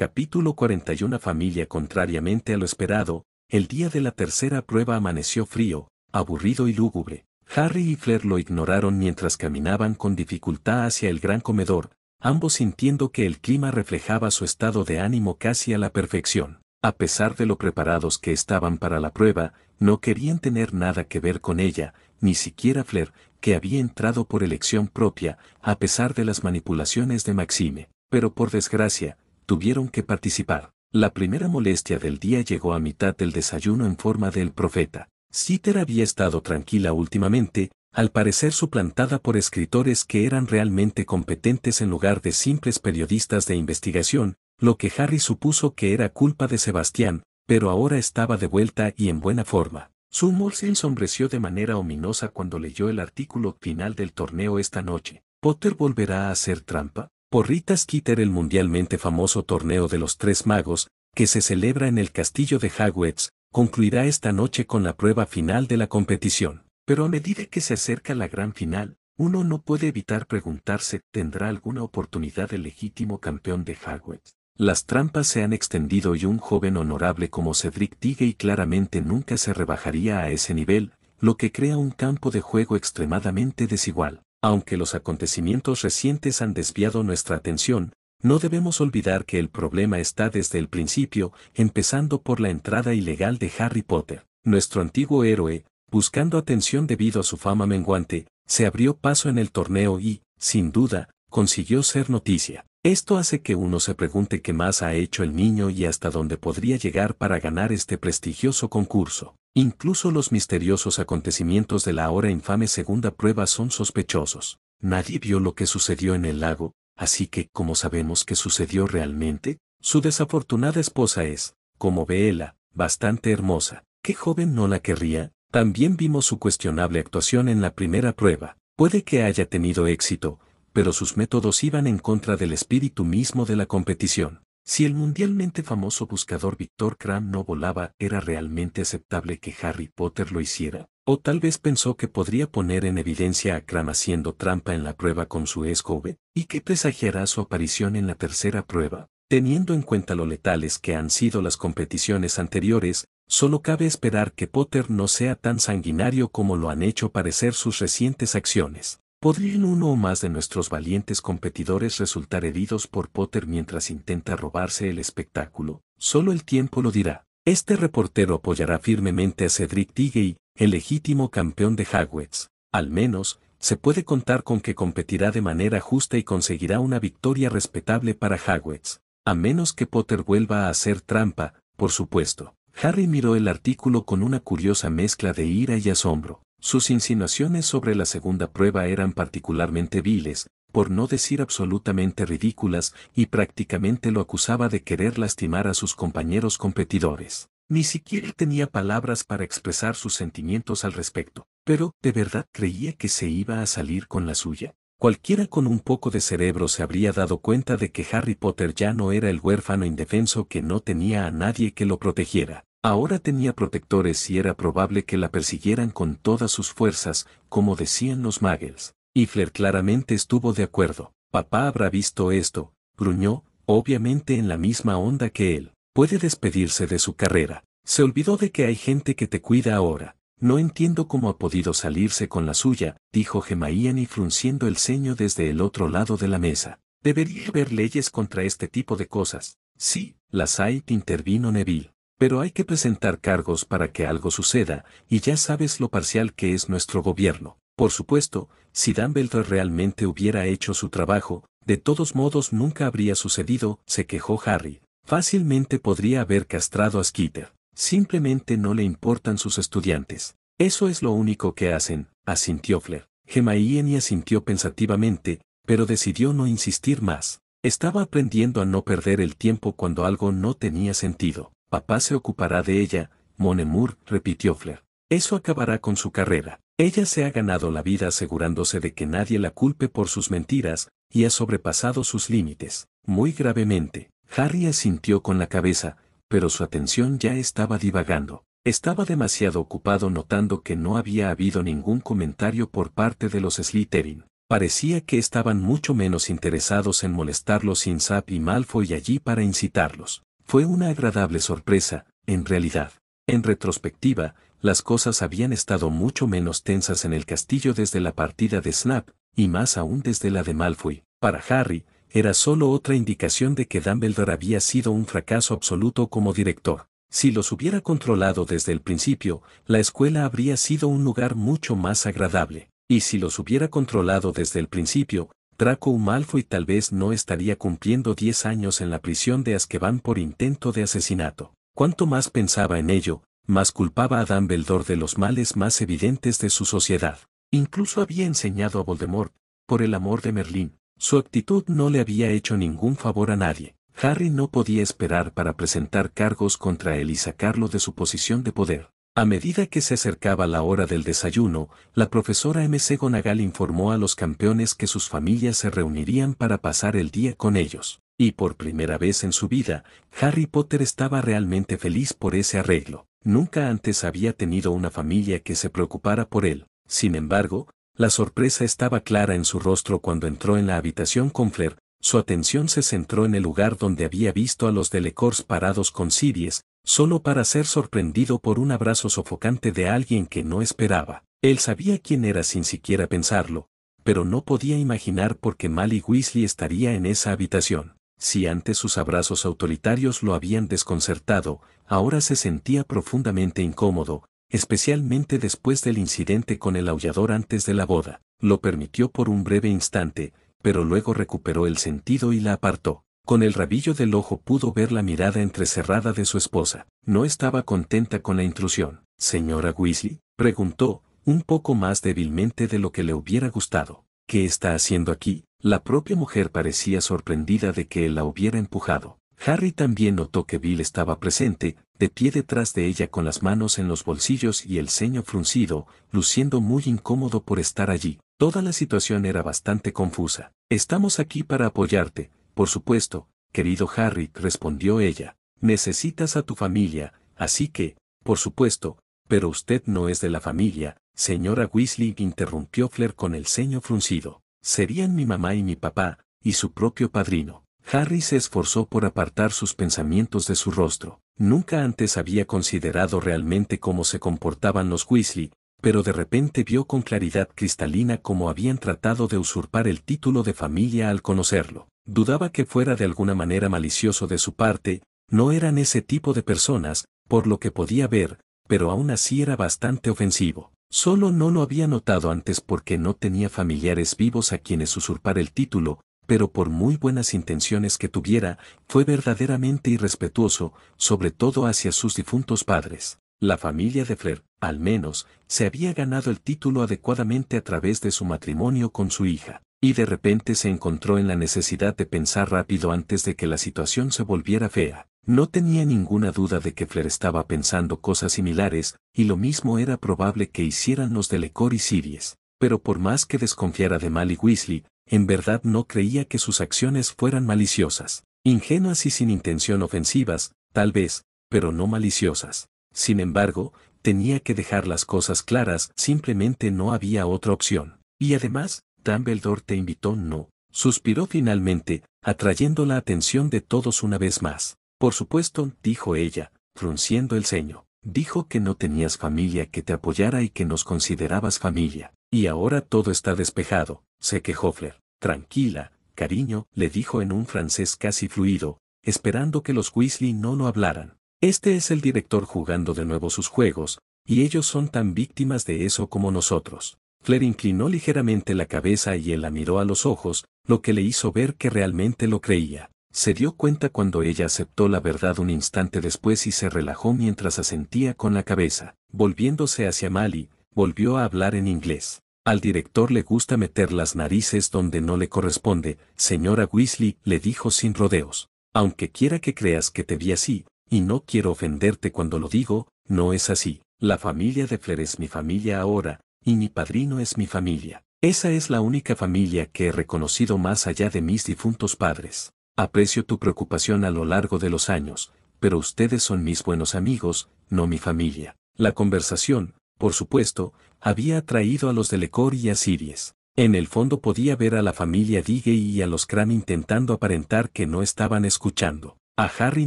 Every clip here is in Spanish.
Capítulo 41 Familia Contrariamente a lo esperado, el día de la tercera prueba amaneció frío, aburrido y lúgubre. Harry y Flair lo ignoraron mientras caminaban con dificultad hacia el gran comedor, ambos sintiendo que el clima reflejaba su estado de ánimo casi a la perfección. A pesar de lo preparados que estaban para la prueba, no querían tener nada que ver con ella, ni siquiera Flair, que había entrado por elección propia, a pesar de las manipulaciones de Maxime. Pero por desgracia, tuvieron que participar. La primera molestia del día llegó a mitad del desayuno en forma del profeta. Sitter había estado tranquila últimamente, al parecer suplantada por escritores que eran realmente competentes en lugar de simples periodistas de investigación, lo que Harry supuso que era culpa de Sebastián, pero ahora estaba de vuelta y en buena forma. Su humor se ensombreció de manera ominosa cuando leyó el artículo final del torneo esta noche. ¿Potter volverá a hacer trampa? por Rita el mundialmente famoso torneo de los Tres Magos, que se celebra en el castillo de Hogwarts, concluirá esta noche con la prueba final de la competición. Pero a medida que se acerca la gran final, uno no puede evitar preguntarse, ¿tendrá alguna oportunidad el legítimo campeón de Hogwarts? Las trampas se han extendido y un joven honorable como Cedric Diggory claramente nunca se rebajaría a ese nivel, lo que crea un campo de juego extremadamente desigual. Aunque los acontecimientos recientes han desviado nuestra atención, no debemos olvidar que el problema está desde el principio, empezando por la entrada ilegal de Harry Potter. Nuestro antiguo héroe, buscando atención debido a su fama menguante, se abrió paso en el torneo y, sin duda, consiguió ser noticia. Esto hace que uno se pregunte qué más ha hecho el niño y hasta dónde podría llegar para ganar este prestigioso concurso. Incluso los misteriosos acontecimientos de la ahora infame segunda prueba son sospechosos. Nadie vio lo que sucedió en el lago, así que, como sabemos qué sucedió realmente, su desafortunada esposa es, como Veela, bastante hermosa. ¿Qué joven no la querría? También vimos su cuestionable actuación en la primera prueba. Puede que haya tenido éxito, pero sus métodos iban en contra del espíritu mismo de la competición. Si el mundialmente famoso buscador Victor Kram no volaba, era realmente aceptable que Harry Potter lo hiciera, o tal vez pensó que podría poner en evidencia a Kram haciendo trampa en la prueba con su joven y que presagiará su aparición en la tercera prueba. Teniendo en cuenta lo letales que han sido las competiciones anteriores, solo cabe esperar que Potter no sea tan sanguinario como lo han hecho parecer sus recientes acciones. Podrían uno o más de nuestros valientes competidores resultar heridos por Potter mientras intenta robarse el espectáculo, solo el tiempo lo dirá. Este reportero apoyará firmemente a Cedric Digey, el legítimo campeón de Hogwarts. Al menos, se puede contar con que competirá de manera justa y conseguirá una victoria respetable para Hogwarts. A menos que Potter vuelva a hacer trampa, por supuesto. Harry miró el artículo con una curiosa mezcla de ira y asombro. Sus insinuaciones sobre la segunda prueba eran particularmente viles, por no decir absolutamente ridículas, y prácticamente lo acusaba de querer lastimar a sus compañeros competidores. Ni siquiera tenía palabras para expresar sus sentimientos al respecto, pero ¿de verdad creía que se iba a salir con la suya? Cualquiera con un poco de cerebro se habría dado cuenta de que Harry Potter ya no era el huérfano indefenso que no tenía a nadie que lo protegiera. Ahora tenía protectores y era probable que la persiguieran con todas sus fuerzas, como decían los Magels. Y claramente estuvo de acuerdo. Papá habrá visto esto, gruñó, obviamente en la misma onda que él. Puede despedirse de su carrera. Se olvidó de que hay gente que te cuida ahora. No entiendo cómo ha podido salirse con la suya, dijo y frunciendo el ceño desde el otro lado de la mesa. Debería haber leyes contra este tipo de cosas. Sí, las hay, intervino Neville. Pero hay que presentar cargos para que algo suceda, y ya sabes lo parcial que es nuestro gobierno. Por supuesto, si Dan realmente hubiera hecho su trabajo, de todos modos nunca habría sucedido, se quejó Harry. Fácilmente podría haber castrado a Skeeter. Simplemente no le importan sus estudiantes. Eso es lo único que hacen, asintió Flair. y asintió pensativamente, pero decidió no insistir más. Estaba aprendiendo a no perder el tiempo cuando algo no tenía sentido. Papá se ocupará de ella, Monemur, repitió Flair. Eso acabará con su carrera. Ella se ha ganado la vida asegurándose de que nadie la culpe por sus mentiras, y ha sobrepasado sus límites. Muy gravemente, Harry asintió con la cabeza, pero su atención ya estaba divagando. Estaba demasiado ocupado notando que no había habido ningún comentario por parte de los Slytherin. Parecía que estaban mucho menos interesados en molestarlos sin Sap y Malfoy allí para incitarlos. Fue una agradable sorpresa, en realidad. En retrospectiva, las cosas habían estado mucho menos tensas en el castillo desde la partida de Snap, y más aún desde la de Malfoy. Para Harry, era solo otra indicación de que Dumbledore había sido un fracaso absoluto como director. Si los hubiera controlado desde el principio, la escuela habría sido un lugar mucho más agradable. Y si los hubiera controlado desde el principio, Draco y tal vez no estaría cumpliendo 10 años en la prisión de Azkaban por intento de asesinato. Cuanto más pensaba en ello, más culpaba a Dumbledore de los males más evidentes de su sociedad. Incluso había enseñado a Voldemort, por el amor de Merlín, su actitud no le había hecho ningún favor a nadie. Harry no podía esperar para presentar cargos contra él y sacarlo de su posición de poder. A medida que se acercaba la hora del desayuno, la profesora MC Gonagal informó a los campeones que sus familias se reunirían para pasar el día con ellos. Y por primera vez en su vida, Harry Potter estaba realmente feliz por ese arreglo. Nunca antes había tenido una familia que se preocupara por él. Sin embargo, la sorpresa estaba clara en su rostro cuando entró en la habitación con Flair. Su atención se centró en el lugar donde había visto a los Delecors parados con Sirius, solo para ser sorprendido por un abrazo sofocante de alguien que no esperaba. Él sabía quién era sin siquiera pensarlo, pero no podía imaginar por qué Mally Weasley estaría en esa habitación. Si antes sus abrazos autoritarios lo habían desconcertado, ahora se sentía profundamente incómodo, especialmente después del incidente con el aullador antes de la boda. Lo permitió por un breve instante, pero luego recuperó el sentido y la apartó. Con el rabillo del ojo pudo ver la mirada entrecerrada de su esposa. No estaba contenta con la intrusión. Señora Weasley, preguntó, un poco más débilmente de lo que le hubiera gustado. ¿Qué está haciendo aquí? La propia mujer parecía sorprendida de que él la hubiera empujado. Harry también notó que Bill estaba presente, de pie detrás de ella con las manos en los bolsillos y el ceño fruncido, luciendo muy incómodo por estar allí. Toda la situación era bastante confusa. Estamos aquí para apoyarte, por supuesto, querido Harry, respondió ella, necesitas a tu familia, así que, por supuesto, pero usted no es de la familia, señora Weasley interrumpió Flair con el ceño fruncido. Serían mi mamá y mi papá, y su propio padrino. Harry se esforzó por apartar sus pensamientos de su rostro. Nunca antes había considerado realmente cómo se comportaban los Weasley, pero de repente vio con claridad cristalina cómo habían tratado de usurpar el título de familia al conocerlo. Dudaba que fuera de alguna manera malicioso de su parte, no eran ese tipo de personas, por lo que podía ver, pero aún así era bastante ofensivo. Solo no lo había notado antes porque no tenía familiares vivos a quienes usurpar el título, pero por muy buenas intenciones que tuviera, fue verdaderamente irrespetuoso, sobre todo hacia sus difuntos padres. La familia de Flair, al menos, se había ganado el título adecuadamente a través de su matrimonio con su hija, y de repente se encontró en la necesidad de pensar rápido antes de que la situación se volviera fea. No tenía ninguna duda de que Flair estaba pensando cosas similares, y lo mismo era probable que hicieran los de Lecor y Siries. Pero por más que desconfiara de Mal y Weasley, en verdad no creía que sus acciones fueran maliciosas. Ingenuas y sin intención ofensivas, tal vez, pero no maliciosas. Sin embargo, tenía que dejar las cosas claras, simplemente no había otra opción. Y además, Dumbledore te invitó no, suspiró finalmente, atrayendo la atención de todos una vez más. Por supuesto, dijo ella, frunciendo el ceño. Dijo que no tenías familia que te apoyara y que nos considerabas familia. Y ahora todo está despejado, se quejó Flair. Tranquila, cariño, le dijo en un francés casi fluido, esperando que los Weasley no lo hablaran. Este es el director jugando de nuevo sus juegos, y ellos son tan víctimas de eso como nosotros. Flair inclinó ligeramente la cabeza y él la miró a los ojos, lo que le hizo ver que realmente lo creía. Se dio cuenta cuando ella aceptó la verdad un instante después y se relajó mientras asentía con la cabeza. Volviéndose hacia Mali, volvió a hablar en inglés. Al director le gusta meter las narices donde no le corresponde, señora Weasley, le dijo sin rodeos. Aunque quiera que creas que te vi así, y no quiero ofenderte cuando lo digo, no es así. La familia de Fler es mi familia ahora, y mi padrino es mi familia. Esa es la única familia que he reconocido más allá de mis difuntos padres. Aprecio tu preocupación a lo largo de los años, pero ustedes son mis buenos amigos, no mi familia. La conversación, por supuesto, había atraído a los de Lecor y a Siries. En el fondo podía ver a la familia Digue y a los Kram intentando aparentar que no estaban escuchando. A Harry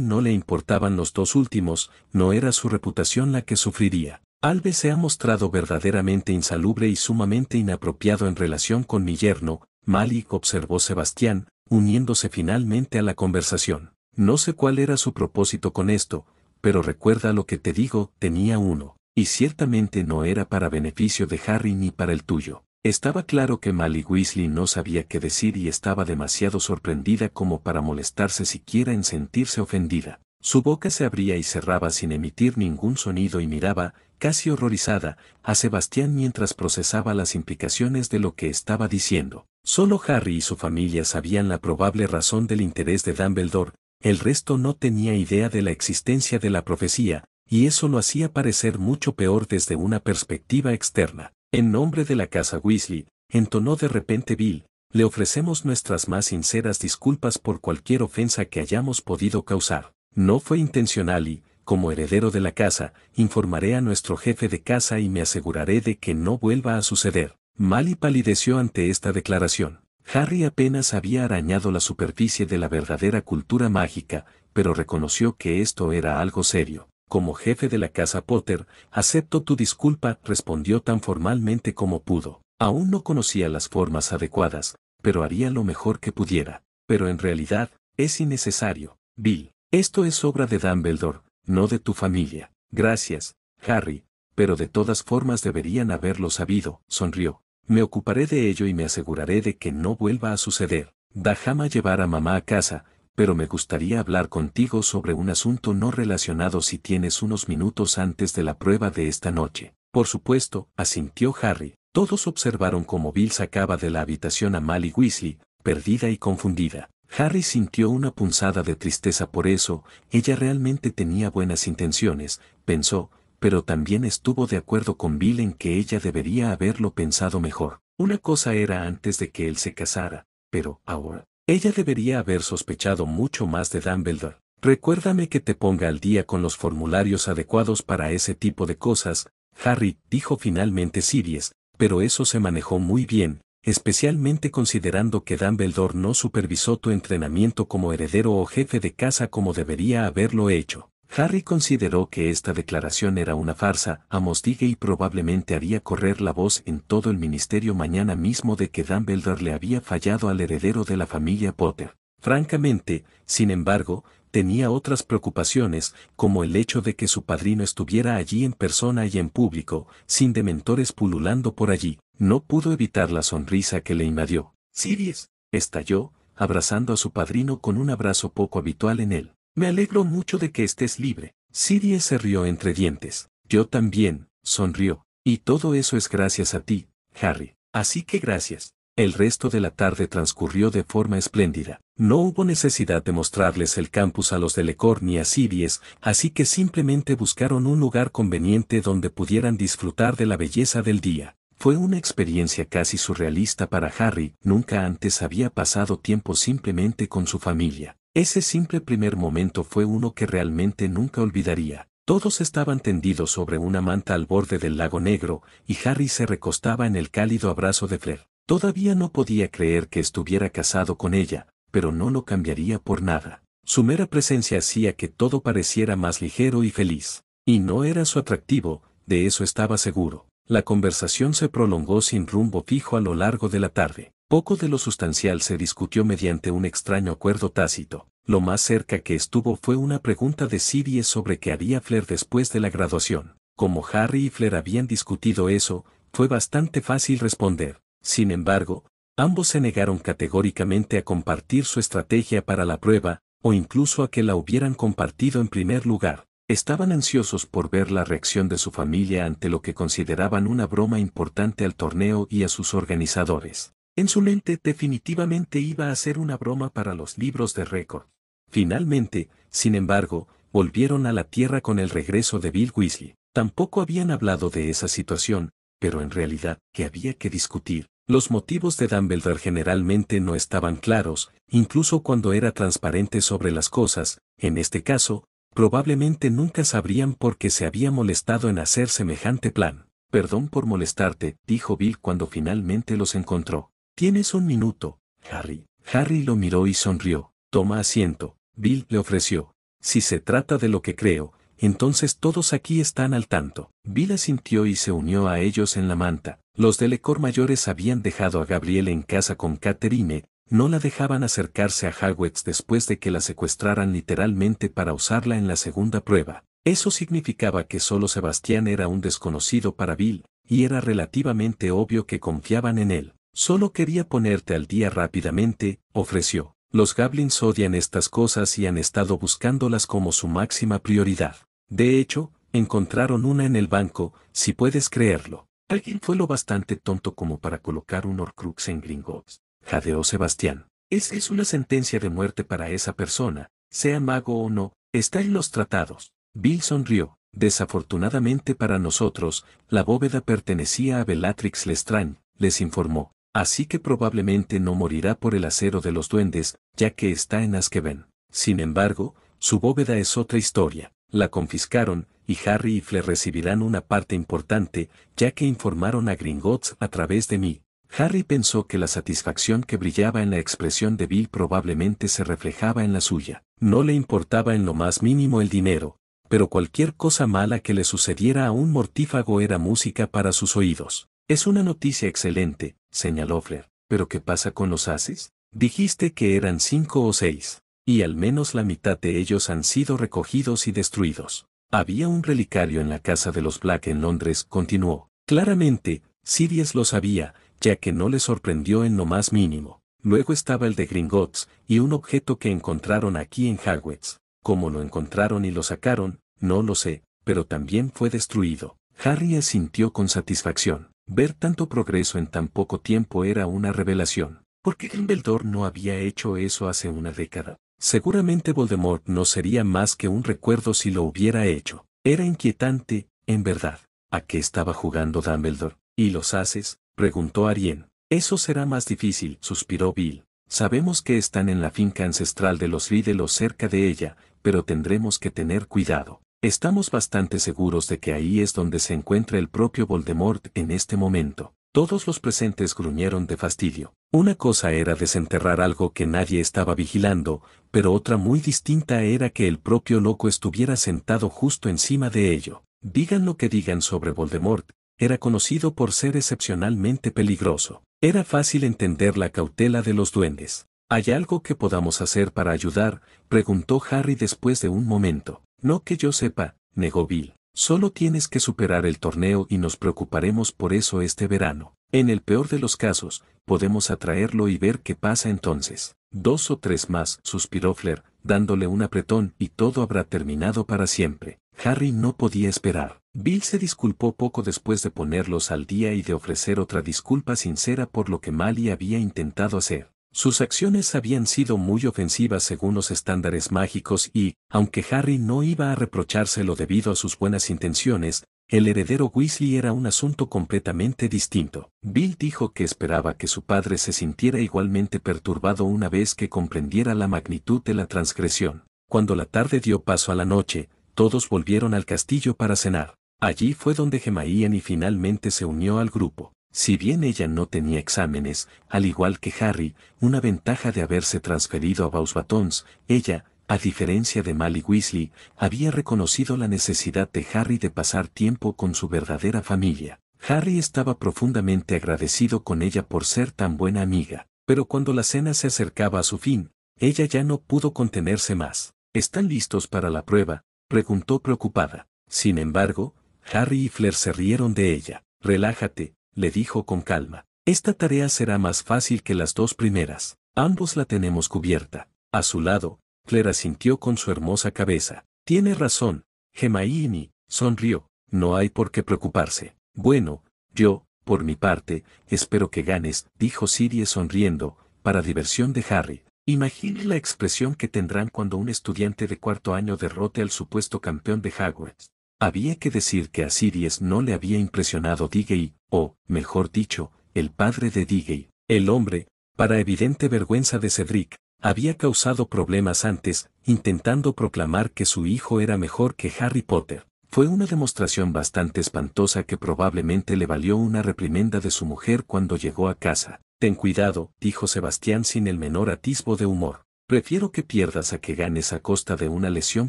no le importaban los dos últimos, no era su reputación la que sufriría. Alves se ha mostrado verdaderamente insalubre y sumamente inapropiado en relación con mi yerno, Malik observó Sebastián, uniéndose finalmente a la conversación. No sé cuál era su propósito con esto, pero recuerda lo que te digo, tenía uno, y ciertamente no era para beneficio de Harry ni para el tuyo. Estaba claro que Molly Weasley no sabía qué decir y estaba demasiado sorprendida como para molestarse siquiera en sentirse ofendida. Su boca se abría y cerraba sin emitir ningún sonido y miraba, casi horrorizada, a Sebastián mientras procesaba las implicaciones de lo que estaba diciendo. Solo Harry y su familia sabían la probable razón del interés de Dumbledore, el resto no tenía idea de la existencia de la profecía, y eso lo hacía parecer mucho peor desde una perspectiva externa. En nombre de la casa Weasley, entonó de repente Bill, le ofrecemos nuestras más sinceras disculpas por cualquier ofensa que hayamos podido causar. No fue intencional y, como heredero de la casa, informaré a nuestro jefe de casa y me aseguraré de que no vuelva a suceder. Mali palideció ante esta declaración. Harry apenas había arañado la superficie de la verdadera cultura mágica, pero reconoció que esto era algo serio como jefe de la casa Potter, acepto tu disculpa, respondió tan formalmente como pudo. Aún no conocía las formas adecuadas, pero haría lo mejor que pudiera. Pero en realidad, es innecesario. Bill, esto es obra de Dumbledore, no de tu familia. Gracias, Harry, pero de todas formas deberían haberlo sabido, sonrió. Me ocuparé de ello y me aseguraré de que no vuelva a suceder. Dajama llevar a mamá a casa, pero me gustaría hablar contigo sobre un asunto no relacionado si tienes unos minutos antes de la prueba de esta noche. Por supuesto, asintió Harry. Todos observaron cómo Bill sacaba de la habitación a Mally Weasley, perdida y confundida. Harry sintió una punzada de tristeza por eso, ella realmente tenía buenas intenciones, pensó, pero también estuvo de acuerdo con Bill en que ella debería haberlo pensado mejor. Una cosa era antes de que él se casara, pero ahora, ella debería haber sospechado mucho más de Dumbledore. Recuérdame que te ponga al día con los formularios adecuados para ese tipo de cosas, Harry, dijo finalmente Sirius, pero eso se manejó muy bien, especialmente considerando que Dumbledore no supervisó tu entrenamiento como heredero o jefe de casa como debería haberlo hecho. Harry consideró que esta declaración era una farsa a y probablemente haría correr la voz en todo el ministerio mañana mismo de que Dumbledore le había fallado al heredero de la familia Potter. Francamente, sin embargo, tenía otras preocupaciones, como el hecho de que su padrino estuviera allí en persona y en público, sin dementores pululando por allí. No pudo evitar la sonrisa que le invadió. Sirius, estalló, abrazando a su padrino con un abrazo poco habitual en él. Me alegro mucho de que estés libre. Sirie se rió entre dientes. Yo también, sonrió. Y todo eso es gracias a ti, Harry. Así que gracias. El resto de la tarde transcurrió de forma espléndida. No hubo necesidad de mostrarles el campus a los de Lecor ni a Siries, así que simplemente buscaron un lugar conveniente donde pudieran disfrutar de la belleza del día. Fue una experiencia casi surrealista para Harry, nunca antes había pasado tiempo simplemente con su familia. Ese simple primer momento fue uno que realmente nunca olvidaría. Todos estaban tendidos sobre una manta al borde del lago negro, y Harry se recostaba en el cálido abrazo de Flair. Todavía no podía creer que estuviera casado con ella, pero no lo cambiaría por nada. Su mera presencia hacía que todo pareciera más ligero y feliz. Y no era su atractivo, de eso estaba seguro. La conversación se prolongó sin rumbo fijo a lo largo de la tarde. Poco de lo sustancial se discutió mediante un extraño acuerdo tácito. Lo más cerca que estuvo fue una pregunta de Siri sobre qué haría Flair después de la graduación. Como Harry y Flair habían discutido eso, fue bastante fácil responder. Sin embargo, ambos se negaron categóricamente a compartir su estrategia para la prueba, o incluso a que la hubieran compartido en primer lugar. Estaban ansiosos por ver la reacción de su familia ante lo que consideraban una broma importante al torneo y a sus organizadores. En su mente definitivamente iba a ser una broma para los libros de récord. Finalmente, sin embargo, volvieron a la Tierra con el regreso de Bill Weasley. Tampoco habían hablado de esa situación, pero en realidad, que había que discutir? Los motivos de Dumbledore generalmente no estaban claros, incluso cuando era transparente sobre las cosas, en este caso, probablemente nunca sabrían por qué se había molestado en hacer semejante plan. Perdón por molestarte, dijo Bill cuando finalmente los encontró. Tienes un minuto, Harry. Harry lo miró y sonrió. Toma asiento, Bill le ofreció. Si se trata de lo que creo, entonces todos aquí están al tanto. Bill asintió y se unió a ellos en la manta. Los de Lecor mayores habían dejado a Gabriel en casa con Caterine. no la dejaban acercarse a Hagwitz después de que la secuestraran literalmente para usarla en la segunda prueba. Eso significaba que solo Sebastián era un desconocido para Bill, y era relativamente obvio que confiaban en él. Solo quería ponerte al día rápidamente, ofreció. Los Gablins odian estas cosas y han estado buscándolas como su máxima prioridad. De hecho, encontraron una en el banco, si puedes creerlo. Alguien fue lo bastante tonto como para colocar un Horcrux en Gringotts. Jadeó Sebastián. Es es una sentencia de muerte para esa persona, sea mago o no, está en los tratados. Bill sonrió. Desafortunadamente para nosotros, la bóveda pertenecía a Bellatrix Lestrange, les informó. Así que probablemente no morirá por el acero de los duendes, ya que está en Azkaban. Sin embargo, su bóveda es otra historia. La confiscaron, y Harry y Fle recibirán una parte importante, ya que informaron a Gringotts a través de mí. Harry pensó que la satisfacción que brillaba en la expresión de Bill probablemente se reflejaba en la suya. No le importaba en lo más mínimo el dinero, pero cualquier cosa mala que le sucediera a un mortífago era música para sus oídos. Es una noticia excelente, señaló fler ¿Pero qué pasa con los ases? Dijiste que eran cinco o seis, y al menos la mitad de ellos han sido recogidos y destruidos. Había un relicario en la casa de los Black en Londres, continuó. Claramente, Sirius lo sabía, ya que no le sorprendió en lo más mínimo. Luego estaba el de Gringotts, y un objeto que encontraron aquí en Hagwitz. ¿Cómo lo encontraron y lo sacaron, no lo sé, pero también fue destruido. Harry asintió con satisfacción. Ver tanto progreso en tan poco tiempo era una revelación. ¿Por qué Dumbledore no había hecho eso hace una década? Seguramente Voldemort no sería más que un recuerdo si lo hubiera hecho. Era inquietante, en verdad. ¿A qué estaba jugando Dumbledore? ¿Y los haces? preguntó Arien. Eso será más difícil, suspiró Bill. Sabemos que están en la finca ancestral de los Riddle cerca de ella, pero tendremos que tener cuidado. Estamos bastante seguros de que ahí es donde se encuentra el propio Voldemort en este momento. Todos los presentes gruñeron de fastidio. Una cosa era desenterrar algo que nadie estaba vigilando, pero otra muy distinta era que el propio loco estuviera sentado justo encima de ello. Digan lo que digan sobre Voldemort, era conocido por ser excepcionalmente peligroso. Era fácil entender la cautela de los duendes. ¿Hay algo que podamos hacer para ayudar? preguntó Harry después de un momento. No que yo sepa, negó Bill. Solo tienes que superar el torneo y nos preocuparemos por eso este verano. En el peor de los casos, podemos atraerlo y ver qué pasa entonces. Dos o tres más, suspiró Flair, dándole un apretón y todo habrá terminado para siempre. Harry no podía esperar. Bill se disculpó poco después de ponerlos al día y de ofrecer otra disculpa sincera por lo que Mali había intentado hacer. Sus acciones habían sido muy ofensivas según los estándares mágicos y, aunque Harry no iba a reprochárselo debido a sus buenas intenciones, el heredero Weasley era un asunto completamente distinto. Bill dijo que esperaba que su padre se sintiera igualmente perturbado una vez que comprendiera la magnitud de la transgresión. Cuando la tarde dio paso a la noche, todos volvieron al castillo para cenar. Allí fue donde Ian y finalmente se unió al grupo. Si bien ella no tenía exámenes, al igual que Harry, una ventaja de haberse transferido a Bausbatons, ella, a diferencia de Mally Weasley, había reconocido la necesidad de Harry de pasar tiempo con su verdadera familia. Harry estaba profundamente agradecido con ella por ser tan buena amiga, pero cuando la cena se acercaba a su fin, ella ya no pudo contenerse más. ¿Están listos para la prueba? preguntó preocupada. Sin embargo, Harry y Flair se rieron de ella. Relájate, le dijo con calma. Esta tarea será más fácil que las dos primeras. Ambos la tenemos cubierta. A su lado, Clara sintió con su hermosa cabeza. Tiene razón, Gemaini, sonrió. No hay por qué preocuparse. Bueno, yo, por mi parte, espero que ganes, dijo Sirie sonriendo, para diversión de Harry. Imagine la expresión que tendrán cuando un estudiante de cuarto año derrote al supuesto campeón de Hogwarts. Había que decir que a Sirius no le había impresionado Digey, o, mejor dicho, el padre de Digey, el hombre, para evidente vergüenza de Cedric, había causado problemas antes, intentando proclamar que su hijo era mejor que Harry Potter. Fue una demostración bastante espantosa que probablemente le valió una reprimenda de su mujer cuando llegó a casa. Ten cuidado, dijo Sebastián sin el menor atisbo de humor. Prefiero que pierdas a que ganes a costa de una lesión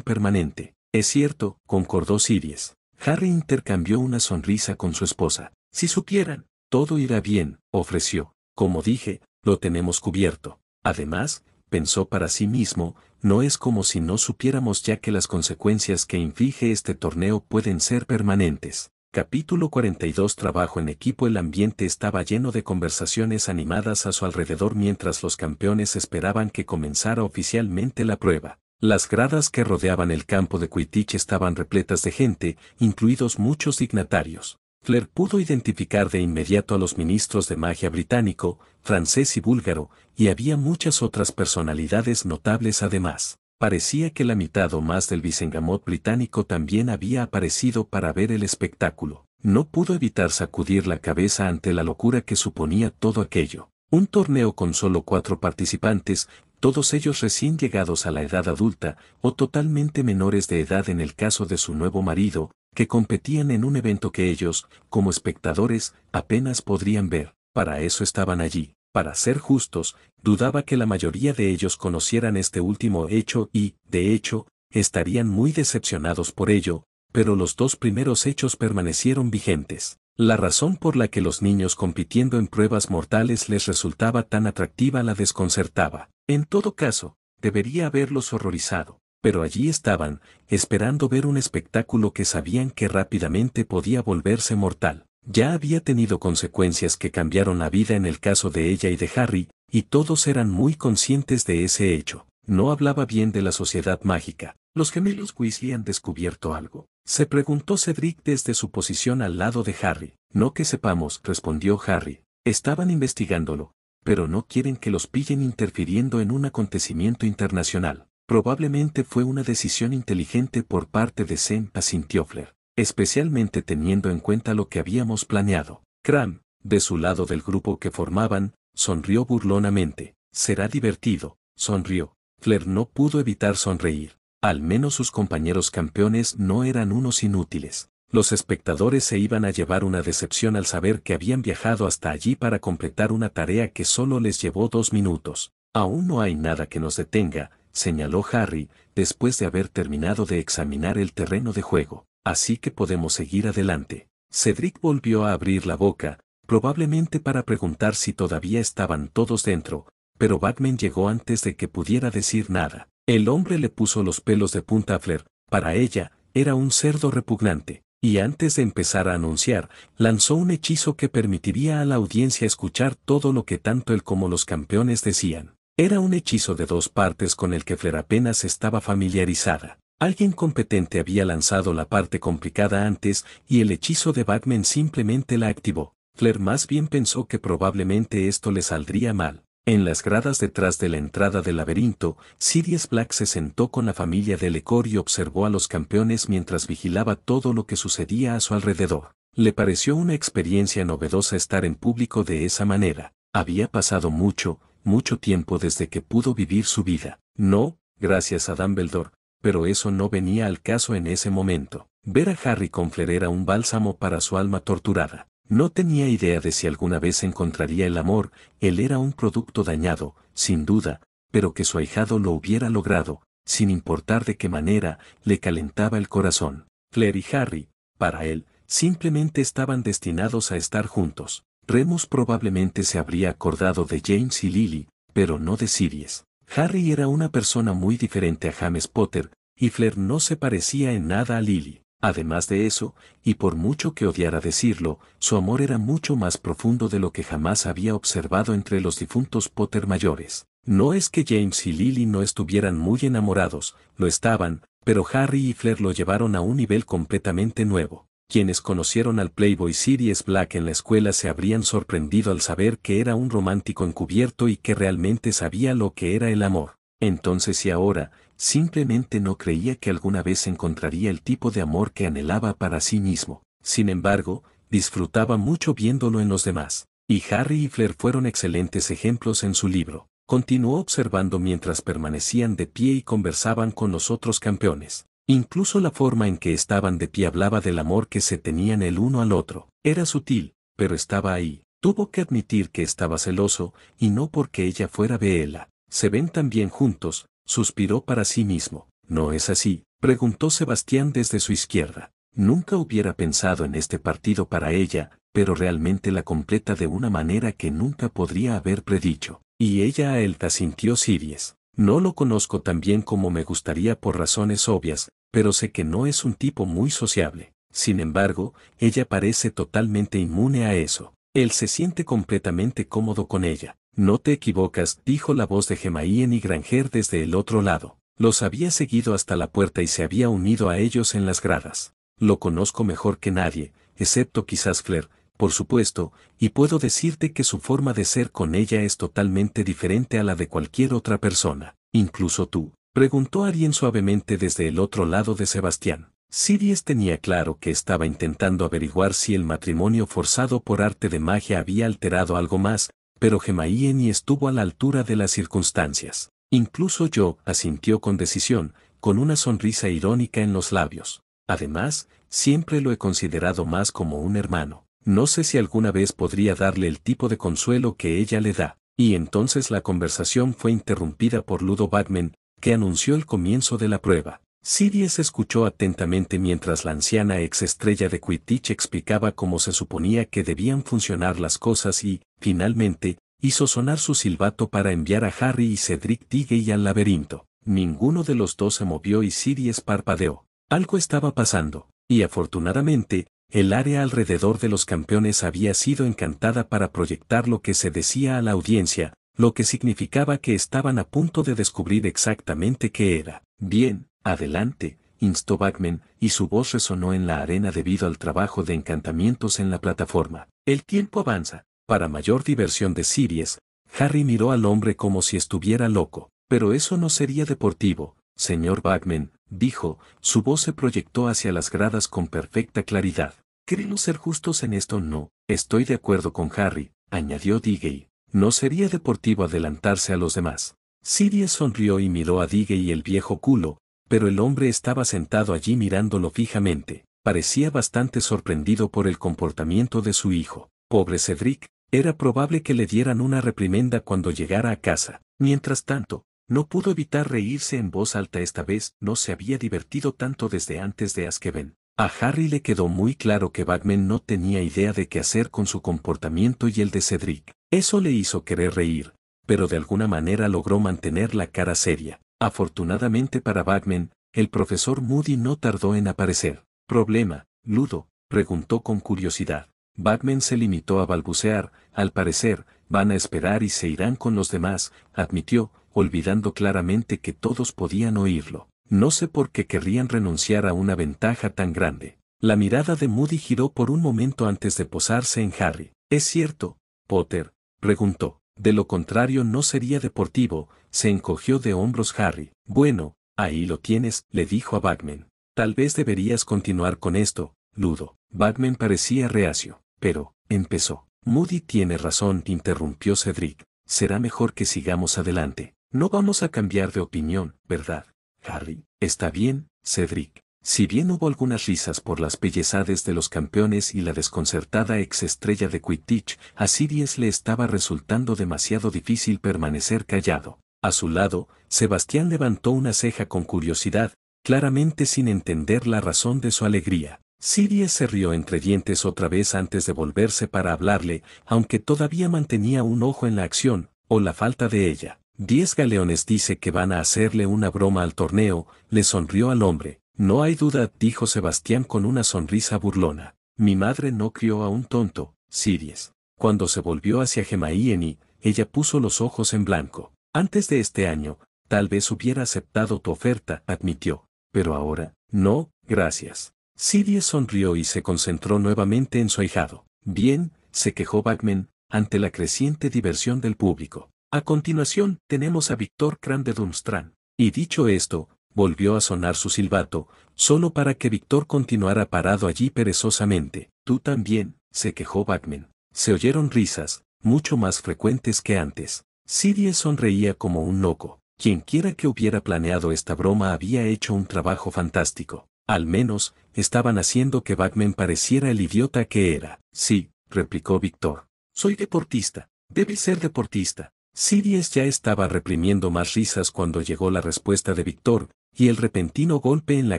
permanente. Es cierto, concordó Sirius. Harry intercambió una sonrisa con su esposa. Si supieran, todo irá bien, ofreció. Como dije, lo tenemos cubierto. Además, pensó para sí mismo, no es como si no supiéramos ya que las consecuencias que inflige este torneo pueden ser permanentes. Capítulo 42 Trabajo en equipo El ambiente estaba lleno de conversaciones animadas a su alrededor mientras los campeones esperaban que comenzara oficialmente la prueba. Las gradas que rodeaban el campo de Cuitich estaban repletas de gente, incluidos muchos dignatarios. Flair pudo identificar de inmediato a los ministros de magia británico, francés y búlgaro, y había muchas otras personalidades notables además. Parecía que la mitad o más del vicengamot británico también había aparecido para ver el espectáculo. No pudo evitar sacudir la cabeza ante la locura que suponía todo aquello. Un torneo con solo cuatro participantes todos ellos recién llegados a la edad adulta o totalmente menores de edad en el caso de su nuevo marido, que competían en un evento que ellos, como espectadores, apenas podrían ver. Para eso estaban allí. Para ser justos, dudaba que la mayoría de ellos conocieran este último hecho y, de hecho, estarían muy decepcionados por ello, pero los dos primeros hechos permanecieron vigentes. La razón por la que los niños compitiendo en pruebas mortales les resultaba tan atractiva la desconcertaba. En todo caso, debería haberlos horrorizado, pero allí estaban, esperando ver un espectáculo que sabían que rápidamente podía volverse mortal. Ya había tenido consecuencias que cambiaron la vida en el caso de ella y de Harry, y todos eran muy conscientes de ese hecho. No hablaba bien de la sociedad mágica. Los gemelos Weasley han descubierto algo. Se preguntó Cedric desde su posición al lado de Harry. No que sepamos, respondió Harry. Estaban investigándolo, pero no quieren que los pillen interfiriendo en un acontecimiento internacional. Probablemente fue una decisión inteligente por parte de Sen Sintioffler, especialmente teniendo en cuenta lo que habíamos planeado. Cram, de su lado del grupo que formaban, sonrió burlonamente. Será divertido, sonrió. Flair no pudo evitar sonreír. Al menos sus compañeros campeones no eran unos inútiles. Los espectadores se iban a llevar una decepción al saber que habían viajado hasta allí para completar una tarea que solo les llevó dos minutos. Aún no hay nada que nos detenga, señaló Harry, después de haber terminado de examinar el terreno de juego. Así que podemos seguir adelante. Cedric volvió a abrir la boca, probablemente para preguntar si todavía estaban todos dentro, pero Batman llegó antes de que pudiera decir nada. El hombre le puso los pelos de punta a Flair, para ella, era un cerdo repugnante, y antes de empezar a anunciar, lanzó un hechizo que permitiría a la audiencia escuchar todo lo que tanto él como los campeones decían. Era un hechizo de dos partes con el que Flair apenas estaba familiarizada. Alguien competente había lanzado la parte complicada antes y el hechizo de Batman simplemente la activó. Flair más bien pensó que probablemente esto le saldría mal. En las gradas detrás de la entrada del laberinto, Sirius Black se sentó con la familia de Lecor y observó a los campeones mientras vigilaba todo lo que sucedía a su alrededor. Le pareció una experiencia novedosa estar en público de esa manera. Había pasado mucho, mucho tiempo desde que pudo vivir su vida. No, gracias a Dumbledore, pero eso no venía al caso en ese momento. Ver a Harry Confler era un bálsamo para su alma torturada. No tenía idea de si alguna vez encontraría el amor, él era un producto dañado, sin duda, pero que su ahijado lo hubiera logrado, sin importar de qué manera, le calentaba el corazón. Flair y Harry, para él, simplemente estaban destinados a estar juntos. Remus probablemente se habría acordado de James y Lily, pero no de Sirius. Harry era una persona muy diferente a James Potter, y Flair no se parecía en nada a Lily. Además de eso, y por mucho que odiara decirlo, su amor era mucho más profundo de lo que jamás había observado entre los difuntos Potter mayores. No es que James y Lily no estuvieran muy enamorados, lo estaban, pero Harry y Flair lo llevaron a un nivel completamente nuevo. Quienes conocieron al Playboy Sirius Black en la escuela se habrían sorprendido al saber que era un romántico encubierto y que realmente sabía lo que era el amor. Entonces y ahora, simplemente no creía que alguna vez encontraría el tipo de amor que anhelaba para sí mismo. Sin embargo, disfrutaba mucho viéndolo en los demás, y Harry y Flair fueron excelentes ejemplos en su libro. Continuó observando mientras permanecían de pie y conversaban con los otros campeones. Incluso la forma en que estaban de pie hablaba del amor que se tenían el uno al otro. Era sutil, pero estaba ahí. Tuvo que admitir que estaba celoso, y no porque ella fuera Bella. Se ven tan bien juntos, Suspiró para sí mismo. ¿No es así? preguntó Sebastián desde su izquierda. Nunca hubiera pensado en este partido para ella, pero realmente la completa de una manera que nunca podría haber predicho. Y ella a él sintió Siries. No lo conozco tan bien como me gustaría por razones obvias, pero sé que no es un tipo muy sociable. Sin embargo, ella parece totalmente inmune a eso. Él se siente completamente cómodo con ella. No te equivocas, dijo la voz de Gemaíen y Granger desde el otro lado. Los había seguido hasta la puerta y se había unido a ellos en las gradas. Lo conozco mejor que nadie, excepto quizás Flair, por supuesto, y puedo decirte que su forma de ser con ella es totalmente diferente a la de cualquier otra persona, incluso tú, preguntó Arien suavemente desde el otro lado de Sebastián. Sirius tenía claro que estaba intentando averiguar si el matrimonio forzado por arte de magia había alterado algo más, pero y estuvo a la altura de las circunstancias. Incluso yo asintió con decisión, con una sonrisa irónica en los labios. Además, siempre lo he considerado más como un hermano. No sé si alguna vez podría darle el tipo de consuelo que ella le da. Y entonces la conversación fue interrumpida por Ludo Batman, que anunció el comienzo de la prueba. Sirius escuchó atentamente mientras la anciana ex estrella de Quidditch explicaba cómo se suponía que debían funcionar las cosas y, finalmente, hizo sonar su silbato para enviar a Harry y Cedric Diggory al laberinto. Ninguno de los dos se movió y Sirius parpadeó. Algo estaba pasando, y afortunadamente, el área alrededor de los campeones había sido encantada para proyectar lo que se decía a la audiencia, lo que significaba que estaban a punto de descubrir exactamente qué era. Bien, Adelante, instó Bagman, y su voz resonó en la arena debido al trabajo de encantamientos en la plataforma. El tiempo avanza. Para mayor diversión de Sirius, Harry miró al hombre como si estuviera loco. Pero eso no sería deportivo, señor Batman, dijo, su voz se proyectó hacia las gradas con perfecta claridad. Queremos ser justos en esto, no. Estoy de acuerdo con Harry, añadió Diggie. No sería deportivo adelantarse a los demás. Sirius sonrió y miró a y el viejo culo, pero el hombre estaba sentado allí mirándolo fijamente, parecía bastante sorprendido por el comportamiento de su hijo. Pobre Cedric, era probable que le dieran una reprimenda cuando llegara a casa. Mientras tanto, no pudo evitar reírse en voz alta esta vez, no se había divertido tanto desde antes de Askeven. A Harry le quedó muy claro que Batman no tenía idea de qué hacer con su comportamiento y el de Cedric. Eso le hizo querer reír, pero de alguna manera logró mantener la cara seria. Afortunadamente para Batman, el profesor Moody no tardó en aparecer. Problema, Ludo, preguntó con curiosidad. Batman se limitó a balbucear, al parecer, van a esperar y se irán con los demás, admitió, olvidando claramente que todos podían oírlo. No sé por qué querrían renunciar a una ventaja tan grande. La mirada de Moody giró por un momento antes de posarse en Harry. ¿Es cierto, Potter? preguntó. De lo contrario no sería deportivo, se encogió de hombros Harry. Bueno, ahí lo tienes, le dijo a Bagman. Tal vez deberías continuar con esto, Ludo. Bagman parecía reacio, pero, empezó. Moody tiene razón, interrumpió Cedric. Será mejor que sigamos adelante. No vamos a cambiar de opinión, ¿verdad? Harry, está bien, Cedric. Si bien hubo algunas risas por las bellezades de los campeones y la desconcertada exestrella de Quittich, a Sirius le estaba resultando demasiado difícil permanecer callado. A su lado, Sebastián levantó una ceja con curiosidad, claramente sin entender la razón de su alegría. Sirius se rió entre dientes otra vez antes de volverse para hablarle, aunque todavía mantenía un ojo en la acción, o la falta de ella. Diez galeones dice que van a hacerle una broma al torneo, le sonrió al hombre. No hay duda, dijo Sebastián con una sonrisa burlona. Mi madre no crió a un tonto, Siries. Cuando se volvió hacia Gemaíeni, ella puso los ojos en blanco. Antes de este año, tal vez hubiera aceptado tu oferta, admitió. Pero ahora, no, gracias. Siries sonrió y se concentró nuevamente en su ahijado. Bien, se quejó Bagman, ante la creciente diversión del público. A continuación, tenemos a Víctor crane de Dunstran». Y dicho esto, volvió a sonar su silbato, solo para que Víctor continuara parado allí perezosamente. Tú también, se quejó Batman. Se oyeron risas, mucho más frecuentes que antes. Sirius sonreía como un loco. Quienquiera que hubiera planeado esta broma había hecho un trabajo fantástico. Al menos, estaban haciendo que Batman pareciera el idiota que era. Sí, replicó Víctor. Soy deportista. Debe ser deportista. Sirius ya estaba reprimiendo más risas cuando llegó la respuesta de Víctor, y el repentino golpe en la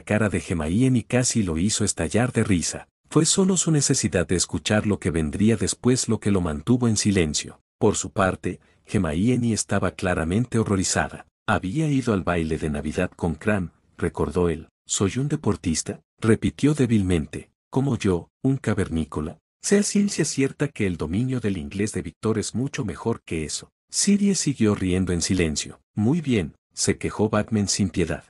cara de Gemaíeni casi lo hizo estallar de risa. Fue solo su necesidad de escuchar lo que vendría después lo que lo mantuvo en silencio. Por su parte, Gemaíeni estaba claramente horrorizada. Había ido al baile de Navidad con Cram, recordó él. Soy un deportista, repitió débilmente. Como yo, un cavernícola. Sea ciencia cierta que el dominio del inglés de Víctor es mucho mejor que eso. Sirie siguió riendo en silencio. Muy bien, se quejó Batman sin piedad